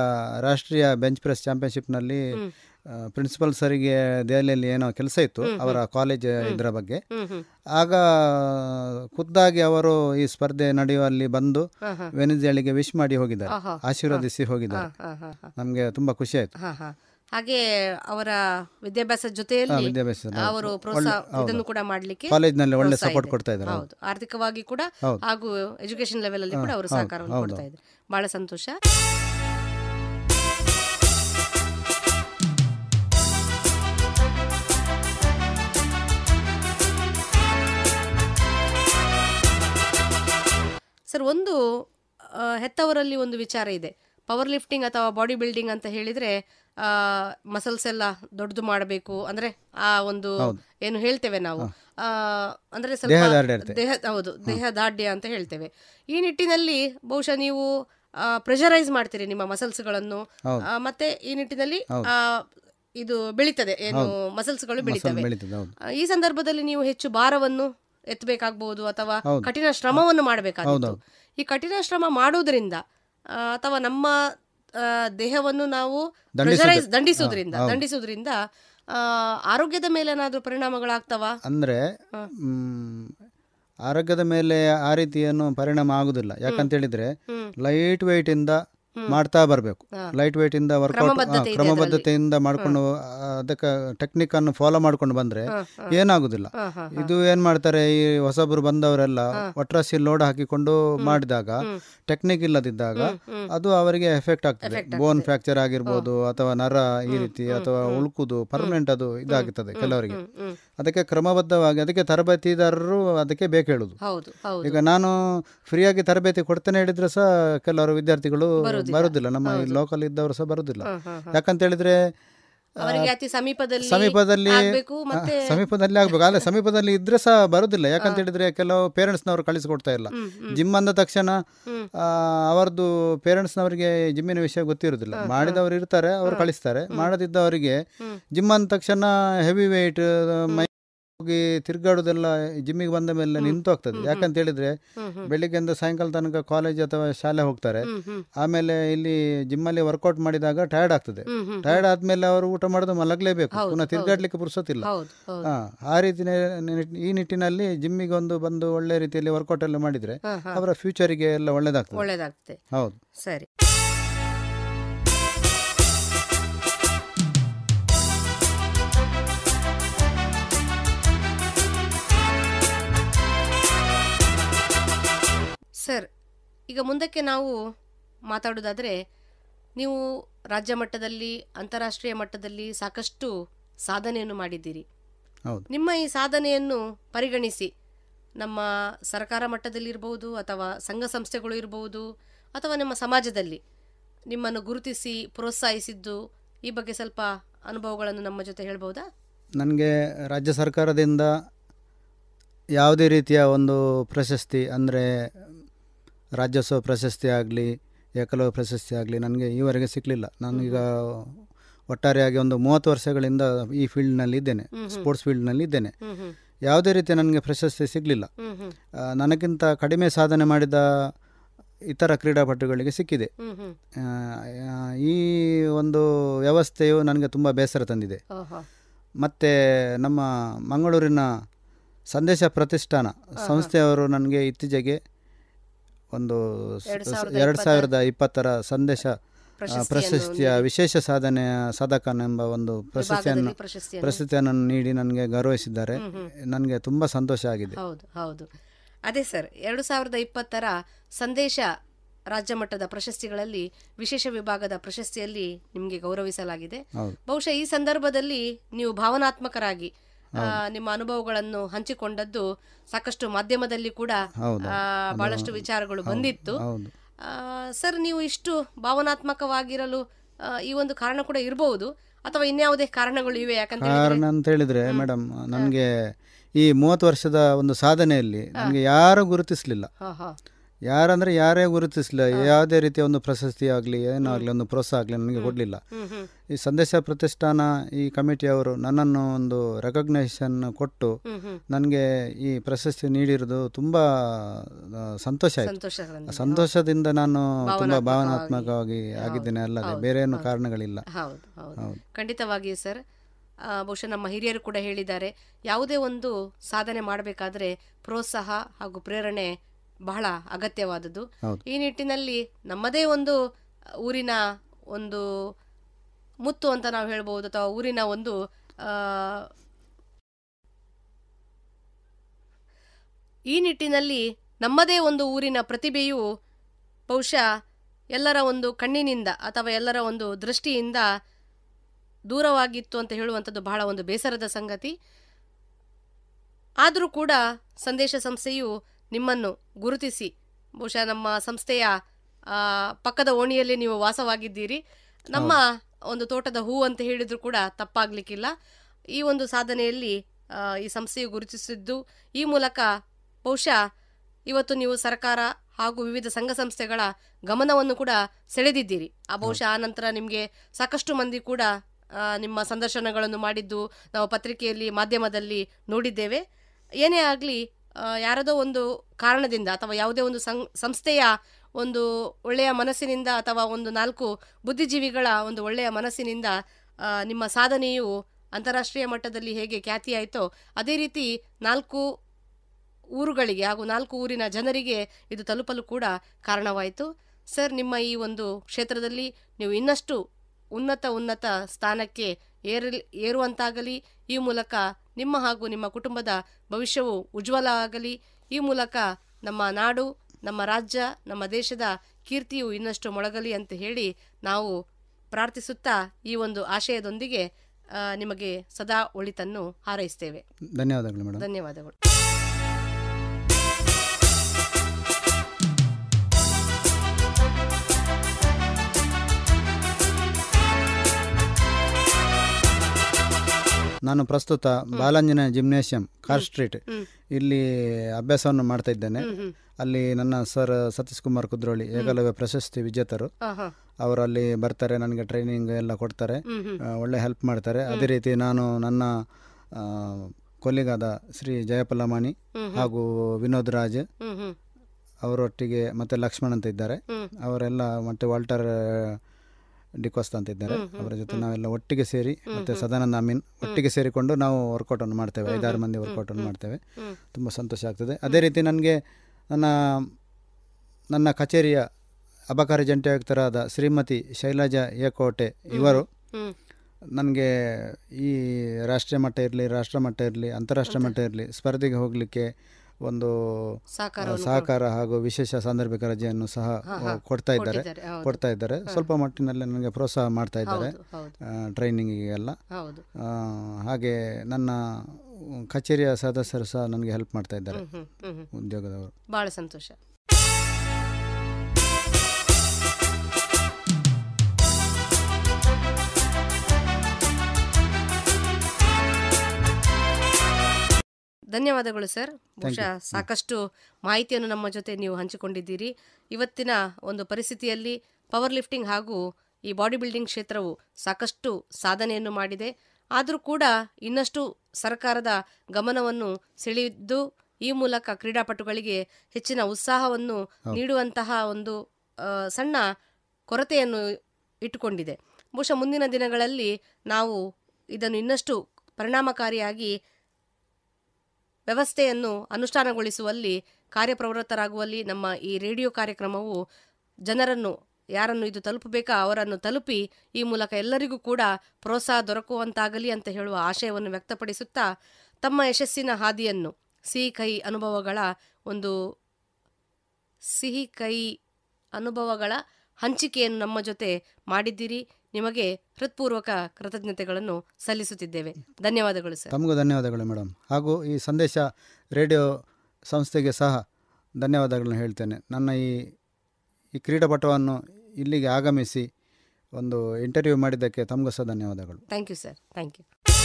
ರಾಷ್ಟ್ರೀಯ ಬೆಂಚ್ ಪ್ರೆಸ್ ಚಾಂಪಿಯನ್ಶಿಪ್ನಲ್ಲಿ ಪ್ರಿನ್ಸಿಪಲ್ ಸರಿಗೆ ದೆಹಲಿಯಲ್ಲಿ ಏನೋ ಕೆಲಸ ಇತ್ತು ಅವರ ಕಾಲೇಜ್ ಇದರ ಬಗ್ಗೆ ಆಗ ಖುದ್ದಾಗಿ ಅವರು ಈ ಸ್ಪರ್ಧೆ ನಡೆಯುವ ಅಲ್ಲಿ ಬಂದು ವೆನಿಜಳಿಗೆ ವಿಶ್ ಮಾಡಿ ಹೋಗಿದ್ದಾರೆ ಆಶೀರ್ವದಿಸಿ ಹೋಗಿದ್ದಾರೆ ನಮಗೆ ತುಂಬಾ ಖುಷಿ ಆಯ್ತು ಹಾಗೆ ಅವರ ವಿದ್ಯಾಭ್ಯಾಸದ ಜೊತೆಯಲ್ಲಿ ಅವರು ಪ್ರೋತ್ಸಾಹ ಇದನ್ನು ಕೂಡ ಮಾಡ್ಲಿಕ್ಕೆ ಕಾಲೇಜ್ನಲ್ಲಿ ಒಳ್ಳೆ ಸಪೋರ್ಟ್ ಕೊಡ್ತಾ ಇದ್ದಾರೆ ಹೌದು ಆರ್ಥಿಕವಾಗಿ ಕೂಡ ಹಾಗೂ ಎಜುಕೇಶನ್ ಲೆವೆಲ್ ಅಲ್ಲಿ ಕೂಡ ಅವರು ಸಹಕಾರವನ್ನು ಕೊಡ್ತಾ ಇದ್ದಾರೆ ಬಹಳ ಸಂತೋಷ ಸರ್ ಒಂದು ಹೆತ್ತವರಲ್ಲಿ ಒಂದು ವಿಚಾರ ಇದೆ ಪವರ್ ಲಿಫ್ಟಿಂಗ್ ಅಥವಾ ಬಾಡಿ ಬಿಲ್ಡಿಂಗ್ ಅಂತ ಹೇಳಿದ್ರೆ ಮಸಲ್ಸ್ ಎಲ್ಲ ದೊಡ್ಡದು ಮಾಡಬೇಕು ಅಂದ್ರೆ ಆ ಒಂದು ಏನು ಹೇಳ್ತೇವೆ ನಾವು ಅಂದ್ರೆ ಸ್ವಲ್ಪ ದೇಹ ಹೌದು ದೇಹ ದಾಢ್ಯ ಅಂತ ಹೇಳ್ತೇವೆ ಈ ನಿಟ್ಟಿನಲ್ಲಿ ಬಹುಶಃ ನೀವು ಪ್ರೆಷರೈಸ್ ಮಾಡ್ತೀರಿ ನಿಮ್ಮ ಮಸಲ್ಸ್ಗಳನ್ನು ಮತ್ತೆ ಈ ನಿಟ್ಟಿನಲ್ಲಿ ಇದು ಬೆಳೀತದೆ ಏನು ಮಸಲ್ಸ್ಗಳು ಬೆಳೀತವೆ ಈ ಸಂದರ್ಭದಲ್ಲಿ ನೀವು ಹೆಚ್ಚು ಭಾರವನ್ನು ಎತ್ತಬೇಕಾಗಬಹುದು ಅಥವಾ ಕಠಿಣ ಶ್ರಮವನ್ನು ಮಾಡಬೇಕಾಗಬಹುದು ಈ ಕಠಿಣ ಶ್ರಮ ಮಾಡುವುದರಿಂದ ಅಥವಾ ನಮ್ಮ ದೇಹವನ್ನು ನಾವು ದಂಡಿಸುವುದರಿಂದ ದಂಡಿಸೋದ್ರಿಂದ ಆರೋಗ್ಯದ ಮೇಲೆ ಏನಾದರೂ ಪರಿಣಾಮಗಳಾಗ್ತಾವ ಅಂದ್ರೆ ಆರೋಗ್ಯದ ಮೇಲೆ ಆ ರೀತಿಯನ್ನು ಪರಿಣಾಮ ಆಗುದಿಲ್ಲ ಯಾಕಂತ ಹೇಳಿದ್ರೆ ಲೈಟ್ ವೆಯ್ಟ್ ಇಂದ ಮಾಡ್ತಾ ಬರಬೇಕು ಲೈಟ್ ವೈಟ್ ಇಂದ ವರ್ಕೌಟ್ ಕ್ರಮಬದ್ಧತೆಯಿಂದ ಮಾಡ್ಕೊಂಡು ಅದಕ್ಕೆ ಟೆಕ್ನಿಕ್ ಅನ್ನು ಫಾಲೋ ಮಾಡ್ಕೊಂಡು ಬಂದ್ರೆ ಏನಾಗುದಿಲ್ಲ ಇದು ಏನ್ ಮಾಡ್ತಾರೆ ಈ ಹೊಸಬ್ರು ಬಂದವರೆಲ್ಲ ಒಟ್ರಾಸಿ ಲೋಡ್ ಹಾಕಿಕೊಂಡು ಮಾಡಿದಾಗ ಟೆಕ್ನಿಕ್ ಇಲ್ಲದಿದ್ದಾಗ ಅದು ಅವರಿಗೆ ಎಫೆಕ್ಟ್ ಆಗ್ತದೆ ಬೋನ್ ಫ್ರಾಕ್ಚರ್ ಆಗಿರ್ಬೋದು ಅಥವಾ ನರ ಈ ರೀತಿ ಅಥವಾ ಉಳ್ಕುದು ಪರ್ಮನೆಂಟ್ ಅದು ಇದಾಗುತ್ತದೆ ಕೆಲವರಿಗೆ ಅದಕ್ಕೆ ಕ್ರಮಬದ್ಧವಾಗಿ ಅದಕ್ಕೆ ತರಬೇತಿದಾರರು ಅದಕ್ಕೆ ಬೇಕು ಈಗ ನಾನು ಫ್ರೀಯಾಗಿ ತರಬೇತಿ ಕೊಡ್ತೇನೆ ಹೇಳಿದ್ರೆ ಸಹ ಕೆಲವರು ವಿದ್ಯಾರ್ಥಿಗಳು ಬರುದಿಲ್ಲ ನಮ್ಮ ಲೋಕಲ್ ಇದ್ದವರು ಸಹ ಬರುದಿಲ್ಲ ಯಾಕಂತ ಹೇಳಿದ್ರೆ ಸಮೀಪದಲ್ಲಿ ಸಮೀಪದಲ್ಲಿ ಸಮೀಪದಲ್ಲಿ ಆಗ್ಬೇಕು ಅಲ್ಲ ಸಮೀಪದಲ್ಲಿ ಇದ್ರೆ ಸಹ ಬರುದಿಲ್ಲ ಯಾಕಂತ ಹೇಳಿದ್ರೆ ಕೆಲವು ಪೇರೆಂಟ್ಸ್ ನವರು ಕಳಿಸಿಕೊಡ್ತಾ ಇಲ್ಲ ಜಿಮ್ ಅಂದ ತಕ್ಷಣ ಅವರದ್ದು ನವರಿಗೆ ಜಿಮ್ಮಿನ ವಿಷಯ ಗೊತ್ತಿರುದಿಲ್ಲ ಮಾಡಿದವರು ಇರ್ತಾರೆ ಅವರು ಕಳಿಸ್ತಾರೆ ಮಾಡದಿದ್ದವರಿಗೆ ಜಿಮ್ ಅಂದ ತಕ್ಷಣ ಹೆವಿ ವೆಯ್ಟ್ ಮೈ ಹೋಗಿ ತಿರ್ಗಾಡೋದೆಲ್ಲ ಜಿಮ್ಮಿಗೆ ಬಂದ ಮೇಲೆ ನಿಂತು ಹೋಗ್ತದೆ ಯಾಕಂತ ಹೇಳಿದ್ರೆ ಬೆಳಿಗ್ಗೆಯಿಂದ ಸಾಯಂಕಾಲ ತನಕ ಕಾಲೇಜ್ ಅಥವಾ ಶಾಲೆ ಹೋಗ್ತಾರೆ ಆಮೇಲೆ ಇಲ್ಲಿ ಜಿಮ್ಮಲ್ಲಿ ವರ್ಕೌಟ್ ಮಾಡಿದಾಗ ಟಯರ್ಡ್ ಆಗ್ತದೆ ಟಯರ್ಡ್ ಆದ್ಮೇಲೆ ಅವರು ಊಟ ಮಾಡೋದು ಮಲಗಲೇಬೇಕು ಪುನಃ ತಿರ್ಗಾಡ್ಲಿಕ್ಕೆ ಪುರ್ಸೋತಿಲ್ಲ ಆ ರೀತಿ ಈ ನಿಟ್ಟಿನಲ್ಲಿ ಜಿಮ್ಮಿಗೆ ಒಂದು ಬಂದು ಒಳ್ಳೆ ರೀತಿಯಲ್ಲಿ ವರ್ಕೌಟ್ ಎಲ್ಲ ಮಾಡಿದ್ರೆ ಅವರ ಫ್ಯೂಚರಿಗೆ ಎಲ್ಲ ಒಳ್ಳೇದಾಗ್ತದೆ ಹೌದು ಸರಿ ಸರ್ ಈಗ ಮುಂದಕ್ಕೆ ನಾವು ಮಾತಾಡೋದಾದರೆ ನೀವು ರಾಜ್ಯ ಮಟ್ಟದಲ್ಲಿ ಅಂತಾರಾಷ್ಟ್ರೀಯ ಮಟ್ಟದಲ್ಲಿ ಸಾಕಷ್ಟು ಸಾಧನೆಯನ್ನು ಮಾಡಿದ್ದೀರಿ ನಿಮ್ಮ ಈ ಸಾಧನೆಯನ್ನು ಪರಿಗಣಿಸಿ ನಮ್ಮ ಸರ್ಕಾರ ಮಟ್ಟದಲ್ಲಿ ಇರಬಹುದು ಅಥವಾ ಸಂಘ ಸಂಸ್ಥೆಗಳು ಇರಬಹುದು ಅಥವಾ ನಮ್ಮ ಸಮಾಜದಲ್ಲಿ ನಿಮ್ಮನ್ನು ಗುರುತಿಸಿ ಪ್ರೋತ್ಸಾಹಿಸಿದ್ದು ಈ ಬಗ್ಗೆ ಸ್ವಲ್ಪ ಅನುಭವಗಳನ್ನು ನಮ್ಮ ಜೊತೆ ಹೇಳ್ಬೋದಾ ನನಗೆ ರಾಜ್ಯ ಸರ್ಕಾರದಿಂದ ಯಾವುದೇ ರೀತಿಯ ಒಂದು ಪ್ರಶಸ್ತಿ ಅಂದರೆ ರಾಜ್ಯೋತ್ಸವ ಪ್ರಶಸ್ತಿ ಆಗಲಿ ಏಕಲವ್ಯ ಪ್ರಶಸ್ತಿ ಆಗಲಿ ನನಗೆ ಈವರೆಗೆ ಸಿಕ್ಕಲಿಲ್ಲ ನಾನೀಗ ಒಟ್ಟಾರೆಯಾಗಿ ಒಂದು ಮೂವತ್ತು ವರ್ಷಗಳಿಂದ ಈ ಫೀಲ್ಡ್ನಲ್ಲಿ ಇದ್ದೇನೆ ಸ್ಪೋರ್ಟ್ಸ್ ಫೀಲ್ಡ್ನಲ್ಲಿ ಇದ್ದೇನೆ ಯಾವುದೇ ರೀತಿ ನನಗೆ ಪ್ರಶಸ್ತಿ ಸಿಗಲಿಲ್ಲ ನನಗಿಂತ ಕಡಿಮೆ ಸಾಧನೆ ಮಾಡಿದ ಇತರ ಕ್ರೀಡಾಪಟುಗಳಿಗೆ ಸಿಕ್ಕಿದೆ ಈ ಒಂದು ವ್ಯವಸ್ಥೆಯು ನನಗೆ ತುಂಬ ಬೇಸರ ತಂದಿದೆ ಮತ್ತು ನಮ್ಮ ಮಂಗಳೂರಿನ ಸಂದೇಶ ಪ್ರತಿಷ್ಠಾನ ಸಂಸ್ಥೆಯವರು ನನಗೆ ಇತ್ತೀಚೆಗೆ ಒಂದು ಎರಡು ಸಾವಿರದ ಇಪ್ಪತ್ತರ ಸಂದೇಶ ಪ್ರಶಸ್ತಿಯ ವಿಶೇಷ ಸಾಧನೆಯ ಸಾಧಕನ್ ಎಂಬ ಒಂದು ಪ್ರಶಸ್ತಿಯನ್ನು ಪ್ರಶಸ್ತಿಯನ್ನು ನೀಡಿ ನನಗೆ ಗೌರವಿಸಿದ್ದಾರೆ ನನಗೆ ತುಂಬ ಸಂತೋಷ ಆಗಿದೆ ಹೌದು ಹೌದು ಅದೇ ಸರ್ ಎರಡು ಸಾವಿರದ ಇಪ್ಪತ್ತರ ಸಂದೇಶ ರಾಜ್ಯ ಮಟ್ಟದ ಪ್ರಶಸ್ತಿಗಳಲ್ಲಿ ವಿಶೇಷ ವಿಭಾಗದ ಪ್ರಶಸ್ತಿಯಲ್ಲಿ ನಿಮಗೆ ಗೌರವಿಸಲಾಗಿದೆ ಬಹುಶಃ ಈ ಸಂದರ್ಭದಲ್ಲಿ ನೀವು ಭಾವನಾತ್ಮಕರಾಗಿ ನಿಮ್ಮ ಅನುಭವಗಳನ್ನು ಹಂಚಿಕೊಂಡದ್ದು ಸಾಕಷ್ಟು ಮಾಧ್ಯಮದಲ್ಲಿ ಕೂಡ ಬಹಳಷ್ಟು ವಿಚಾರಗಳು ಬಂದಿತ್ತು ಸರ್ ನೀವು ಇಷ್ಟು ಭಾವನಾತ್ಮಕವಾಗಿರಲು ಈ ಒಂದು ಕಾರಣ ಕೂಡ ಇರಬಹುದು ಅಥವಾ ಇನ್ಯಾವುದೇ ಕಾರಣಗಳು ಇವೆ ಯಾಕಂತ ಕಾರಣ ಅಂತ ಹೇಳಿದ್ರೆ ಮೇಡಮ್ ನನಗೆ ಈ ಮೂವತ್ತು ವರ್ಷದ ಒಂದು ಸಾಧನೆಯಲ್ಲಿ ನನಗೆ ಯಾರು ಗುರುತಿಸಲಿಲ್ಲ ಯಾರಂದ್ರೆ ಯಾರೇ ಗುರುತಿಸಲಿಲ್ಲ ಯಾವುದೇ ರೀತಿಯ ಒಂದು ಪ್ರಶಸ್ತಿ ಆಗಲಿ ಏನಾಗಲಿ ಒಂದು ಪ್ರೋತ್ಸಾಹ ಆಗಲಿ ನನಗೆ ಕೊಡಲಿಲ್ಲ ಈ ಸಂದೇಶ ಪ್ರತಿಷ್ಠಾನ ಈ ಕಮಿಟಿಯವರು ನನ್ನನ್ನು ಒಂದು ರೆಕಗ್ನೈಷನ್ ಕೊಟ್ಟು ನನಗೆ ಈ ಪ್ರಶಸ್ತಿ ನೀಡಿರೋದು ತುಂಬ ಸಂತೋಷ ಆಯಿತು ಸಂತೋಷದಿಂದ ನಾನು ತುಂಬ ಭಾವನಾತ್ಮಕವಾಗಿ ಆಗಿದ್ದೇನೆ ಅಲ್ಲದೆ ಬೇರೆ ಏನು ಕಾರಣಗಳಿಲ್ಲ ಖಂಡಿತವಾಗಿ ಸರ್ ಬಹುಶಃ ನಮ್ಮ ಹಿರಿಯರು ಕೂಡ ಹೇಳಿದ್ದಾರೆ ಯಾವುದೇ ಒಂದು ಸಾಧನೆ ಮಾಡಬೇಕಾದ್ರೆ ಪ್ರೋತ್ಸಾಹ ಹಾಗೂ ಪ್ರೇರಣೆ ಬಹಳ ಅಗತ್ಯವಾದದ್ದು ಈ ನಿಟ್ಟಿನಲ್ಲಿ ನಮ್ಮದೇ ಒಂದು ಊರಿನ ಒಂದು ಮುತ್ತು ಅಂತ ನಾವು ಹೇಳ್ಬೋದು ಅಥವಾ ಊರಿನ ಒಂದು ಈ ನಿಟ್ಟಿನಲ್ಲಿ ನಮ್ಮದೇ ಒಂದು ಊರಿನ ಪ್ರತಿಭೆಯು ಬಹುಶಃ ಎಲ್ಲರ ಒಂದು ಕಣ್ಣಿನಿಂದ ಅಥವಾ ಎಲ್ಲರ ಒಂದು ದೃಷ್ಟಿಯಿಂದ ದೂರವಾಗಿತ್ತು ಅಂತ ಹೇಳುವಂಥದ್ದು ಬಹಳ ಒಂದು ಬೇಸರದ ಸಂಗತಿ ಆದರೂ ಕೂಡ ಸಂದೇಶ ಸಂಸ್ಥೆಯು ನಿಮ್ಮನ್ನು ಗುರುತಿಸಿ ಬಹುಶಃ ನಮ್ಮ ಸಂಸ್ಥೆಯ ಪಕ್ಕದ ಓಣಿಯಲ್ಲಿ ನೀವು ವಾಸವಾಗಿದ್ದೀರಿ ನಮ್ಮ ಒಂದು ತೋಟದ ಹೂ ಅಂತ ಹೇಳಿದ್ರು ಕೂಡ ತಪ್ಪಾಗ್ಲಿಕ್ಕಿಲ್ಲ ಈ ಒಂದು ಸಾಧನೆಯಲ್ಲಿ ಈ ಸಂಸ್ಥೆಯು ಗುರುತಿಸಿದ್ದು ಈ ಮೂಲಕ ಬಹುಶಃ ಇವತ್ತು ನೀವು ಸರ್ಕಾರ ಹಾಗೂ ವಿವಿಧ ಸಂಘ ಸಂಸ್ಥೆಗಳ ಗಮನವನ್ನು ಕೂಡ ಸೆಳೆದಿದ್ದೀರಿ ಆ ಬಹುಶಃ ಆ ನಂತರ ನಿಮಗೆ ಸಾಕಷ್ಟು ಮಂದಿ ಕೂಡ ನಿಮ್ಮ ಸಂದರ್ಶನಗಳನ್ನು ಮಾಡಿದ್ದು ನಾವು ಪತ್ರಿಕೆಯಲ್ಲಿ ಮಾಧ್ಯಮದಲ್ಲಿ ನೋಡಿದ್ದೇವೆ ಏನೇ ಆಗಲಿ ಯಾರದೋ ಒಂದು ಕಾರಣದಿಂದ ಅಥವಾ ಯಾವುದೇ ಒಂದು ಸಂ ಸಂಸ್ಥೆಯ ಒಂದು ಒಳ್ಳೆಯ ಮನಸ್ಸಿನಿಂದ ಅಥವಾ ಒಂದು ನಾಲ್ಕು ಬುದ್ಧಿಜೀವಿಗಳ ಒಂದು ಒಳ್ಳೆಯ ಮನಸ್ಸಿನಿಂದ ನಿಮ್ಮ ಸಾಧನೆಯು ಅಂತಾರಾಷ್ಟ್ರೀಯ ಮಟ್ಟದಲ್ಲಿ ಹೇಗೆ ಖ್ಯಾತಿಯಾಯಿತೋ ಅದೇ ರೀತಿ ನಾಲ್ಕು ಊರುಗಳಿಗೆ ಹಾಗೂ ನಾಲ್ಕು ಊರಿನ ಜನರಿಗೆ ಇದು ತಲುಪಲು ಕೂಡ ಕಾರಣವಾಯಿತು ಸರ್ ನಿಮ್ಮ ಈ ಒಂದು ಕ್ಷೇತ್ರದಲ್ಲಿ ನೀವು ಇನ್ನಷ್ಟು ಉನ್ನತ ಉನ್ನತ ಸ್ಥಾನಕ್ಕೆ ಏರಿಲ್ ಏರುವಂತಾಗಲಿ ಈ ಮೂಲಕ ನಿಮ್ಮ ಹಾಗೂ ನಿಮ್ಮ ಕುಟುಂಬದ ಭವಿಷ್ಯವು ಉಜ್ವಲ ಆಗಲಿ ಈ ಮೂಲಕ ನಮ್ಮ ನಾಡು ನಮ್ಮ ರಾಜ್ಯ ನಮ್ಮ ದೇಶದ ಕೀರ್ತಿಯು ಇನ್ನಷ್ಟು ಮೊಳಗಲಿ ಅಂತ ಹೇಳಿ ನಾವು ಪ್ರಾರ್ಥಿಸುತ್ತಾ ಈ ಒಂದು ಆಶಯದೊಂದಿಗೆ ನಿಮಗೆ ಸದಾ ಒಳಿತನ್ನು ಹಾರೈಸ್ತೇವೆ ಧನ್ಯವಾದಗಳು ಧನ್ಯವಾದಗಳು ನಾನು ಪ್ರಸ್ತುತ ಬಾಲಾಂಜನ ಜಿಮ್ನೇಷಿಯಂ ಕಾರ್ ಸ್ಟ್ರೀಟ್ ಇಲ್ಲಿ ಅಭ್ಯಾಸವನ್ನು ಮಾಡ್ತಾ ಇದ್ದೇನೆ ಅಲ್ಲಿ ನನ್ನ ಸರ್ ಸತೀಶ್ ಕುಮಾರ್ ಕುದ್ರೋಳಿ ಏಕಲವ್ಯ ಪ್ರಶಸ್ತಿ ವಿಜೇತರು ಅವರಲ್ಲಿ ಬರ್ತಾರೆ ನನಗೆ ಟ್ರೈನಿಂಗ್ ಎಲ್ಲ ಕೊಡ್ತಾರೆ ಒಳ್ಳೆ ಹೆಲ್ಪ್ ಮಾಡ್ತಾರೆ ಅದೇ ರೀತಿ ನಾನು ನನ್ನ ಕೊಲ್ಲಿಗಾದ ಶ್ರೀ ಜಯಪಲ್ಲಮಾಣಿ ಹಾಗೂ ವಿನೋದ್ ರಾಜ್ ಅವರೊಟ್ಟಿಗೆ ಮತ್ತೆ ಲಕ್ಷ್ಮಣ್ ಅಂತ ಇದ್ದಾರೆ ಅವರೆಲ್ಲ ಮತ್ತೆ ವಾಲ್ಟರ್ ಡಿಕೋಸ್ತ ಅಂತ ಇದ್ದಾರೆ ಅವರ ಜೊತೆ ನಾವೆಲ್ಲ ಒಟ್ಟಿಗೆ ಸೇರಿ ಮತ್ತು ಸದಾನಂದ ಅಮೀನ್ ಒಟ್ಟಿಗೆ ಸೇರಿಕೊಂಡು ನಾವು ಅನ್ನು ಮಾಡ್ತೇವೆ ಐದಾರು ಮಂದಿ ಅನ್ನು ಮಾಡ್ತೇವೆ ತುಂಬ ಸಂತೋಷ ಆಗ್ತದೆ ಅದೇ ರೀತಿ ನನಗೆ ನನ್ನ ನನ್ನ ಕಚೇರಿಯ ಅಬಕಾರಿ ಜಂಟಿ ಆಯುಕ್ತರಾದ ಶ್ರೀಮತಿ ಶೈಲಜಾ ಏಕೋಟೆ ಇವರು ನನಗೆ ಈ ರಾಷ್ಟ್ರೀಯ ಮಟ್ಟ ಇರಲಿ ರಾಷ್ಟ್ರ ಮಟ್ಟ ಇರಲಿ ಅಂತಾರಾಷ್ಟ್ರೀಯ ಮಟ್ಟ ಇರಲಿ ಸ್ಪರ್ಧೆಗೆ ಹೋಗಲಿಕ್ಕೆ ಒಂದು ಸಹಕಾರ ಹಾಗೂ ವಿಶೇಷ ಸಾಂದರ್ಭಿಕ ರಜೆಯನ್ನು ಸಹ ಕೊಡ್ತಾ ಇದ್ದಾರೆ ಕೊಡ್ತಾ ಇದ್ದಾರೆ ಸ್ವಲ್ಪ ಮಟ್ಟಿನಲ್ಲಿ ನನಗೆ ಪ್ರೋತ್ಸಾಹ ಮಾಡ್ತಾ ಇದ್ದಾರೆ ಟ್ರೈನಿಂಗಿಗೆಲ್ಲ ಹಾಗೆ ನನ್ನ ಕಚೇರಿಯ ಸದಸ್ಯರು ಸಹ ನನಗೆ ಹೆಲ್ಪ್ ಮಾಡ್ತಾ ಇದ್ದಾರೆ ಉದ್ಯೋಗದವರು ಬಹಳ ಸಂತೋಷ ಧನ್ಯವಾದಗಳು ಸರ್ ಬಹುಶಃ ಸಾಕಷ್ಟು ಮಾಹಿತಿಯನ್ನು ನಮ್ಮ ಜೊತೆ ನೀವು ಹಂಚಿಕೊಂಡಿದ್ದೀರಿ ಇವತ್ತಿನ ಒಂದು ಪರಿಸ್ಥಿತಿಯಲ್ಲಿ ಪವರ್ ಲಿಫ್ಟಿಂಗ್ ಹಾಗೂ ಈ ಬಾಡಿ ಬಿಲ್ಡಿಂಗ್ ಕ್ಷೇತ್ರವು ಸಾಕಷ್ಟು ಸಾಧನೆಯನ್ನು ಮಾಡಿದೆ ಆದರೂ ಕೂಡ ಇನ್ನಷ್ಟು ಸರ್ಕಾರದ ಗಮನವನ್ನು ಸೆಳೆಯಿದ್ದು ಈ ಮೂಲಕ ಕ್ರೀಡಾಪಟುಗಳಿಗೆ ಹೆಚ್ಚಿನ ಉತ್ಸಾಹವನ್ನು ನೀಡುವಂತಹ ಒಂದು ಸಣ್ಣ ಕೊರತೆಯನ್ನು ಇಟ್ಟುಕೊಂಡಿದೆ ಬಹುಶಃ ಮುಂದಿನ ದಿನಗಳಲ್ಲಿ ನಾವು ಇದನ್ನು ಇನ್ನಷ್ಟು ಪರಿಣಾಮಕಾರಿಯಾಗಿ ವ್ಯವಸ್ಥೆಯನ್ನು ಅನುಷ್ಠಾನಗೊಳಿಸುವಲ್ಲಿ ಕಾರ್ಯಪ್ರವೃತ್ತರಾಗುವಲ್ಲಿ ನಮ್ಮ ಈ ರೇಡಿಯೋ ಕಾರ್ಯಕ್ರಮವು ಜನರನ್ನು ಯಾರನ್ನು ಇದು ತಲುಪಬೇಕಾ ಅವರನ್ನು ತಲುಪಿ ಈ ಮೂಲಕ ಎಲ್ಲರಿಗೂ ಕೂಡ ಪ್ರೋತ್ಸಾಹ ದೊರಕುವಂತಾಗಲಿ ಅಂತ ಹೇಳುವ ಆಶಯವನ್ನು ವ್ಯಕ್ತಪಡಿಸುತ್ತಾ ತಮ್ಮ ಯಶಸ್ಸಿನ ಹಾದಿಯನ್ನು ಸಿಹಿ ಕೈ ಅನುಭವಗಳ ಒಂದು ಸಿಹಿ ಕೈ ಅನುಭವಗಳ ಹಂಚಿಕೆಯನ್ನು ನಮ್ಮ ಜೊತೆ ಮಾಡಿದ್ದೀರಿ ನಿಮಗೆ ಹೃತ್ಪೂರ್ವಕ ಕೃತಜ್ಞತೆಗಳನ್ನು ಸಲ್ಲಿಸುತ್ತಿದ್ದೇವೆ ಧನ್ಯವಾದಗಳು ಸರ್ ತಮಗೂ ಧನ್ಯವಾದಗಳು ಮೇಡಮ್ ಹಾಗೂ ಈ ಸಂದೇಶ ರೇಡಿಯೋ ಸಂಸ್ಥೆಗೆ ಸಹ ಧನ್ಯವಾದಗಳನ್ನು ಹೇಳ್ತೇನೆ ನನ್ನ ಈ ಈ ಕ್ರೀಡಾಪಟವನ್ನು ಇಲ್ಲಿಗೆ ಆಗಮಿಸಿ ಒಂದು ಇಂಟರ್ವ್ಯೂ ಮಾಡಿದ್ದಕ್ಕೆ ತಮಗೂ ಸಹ ಧನ್ಯವಾದಗಳು thank you sir thank you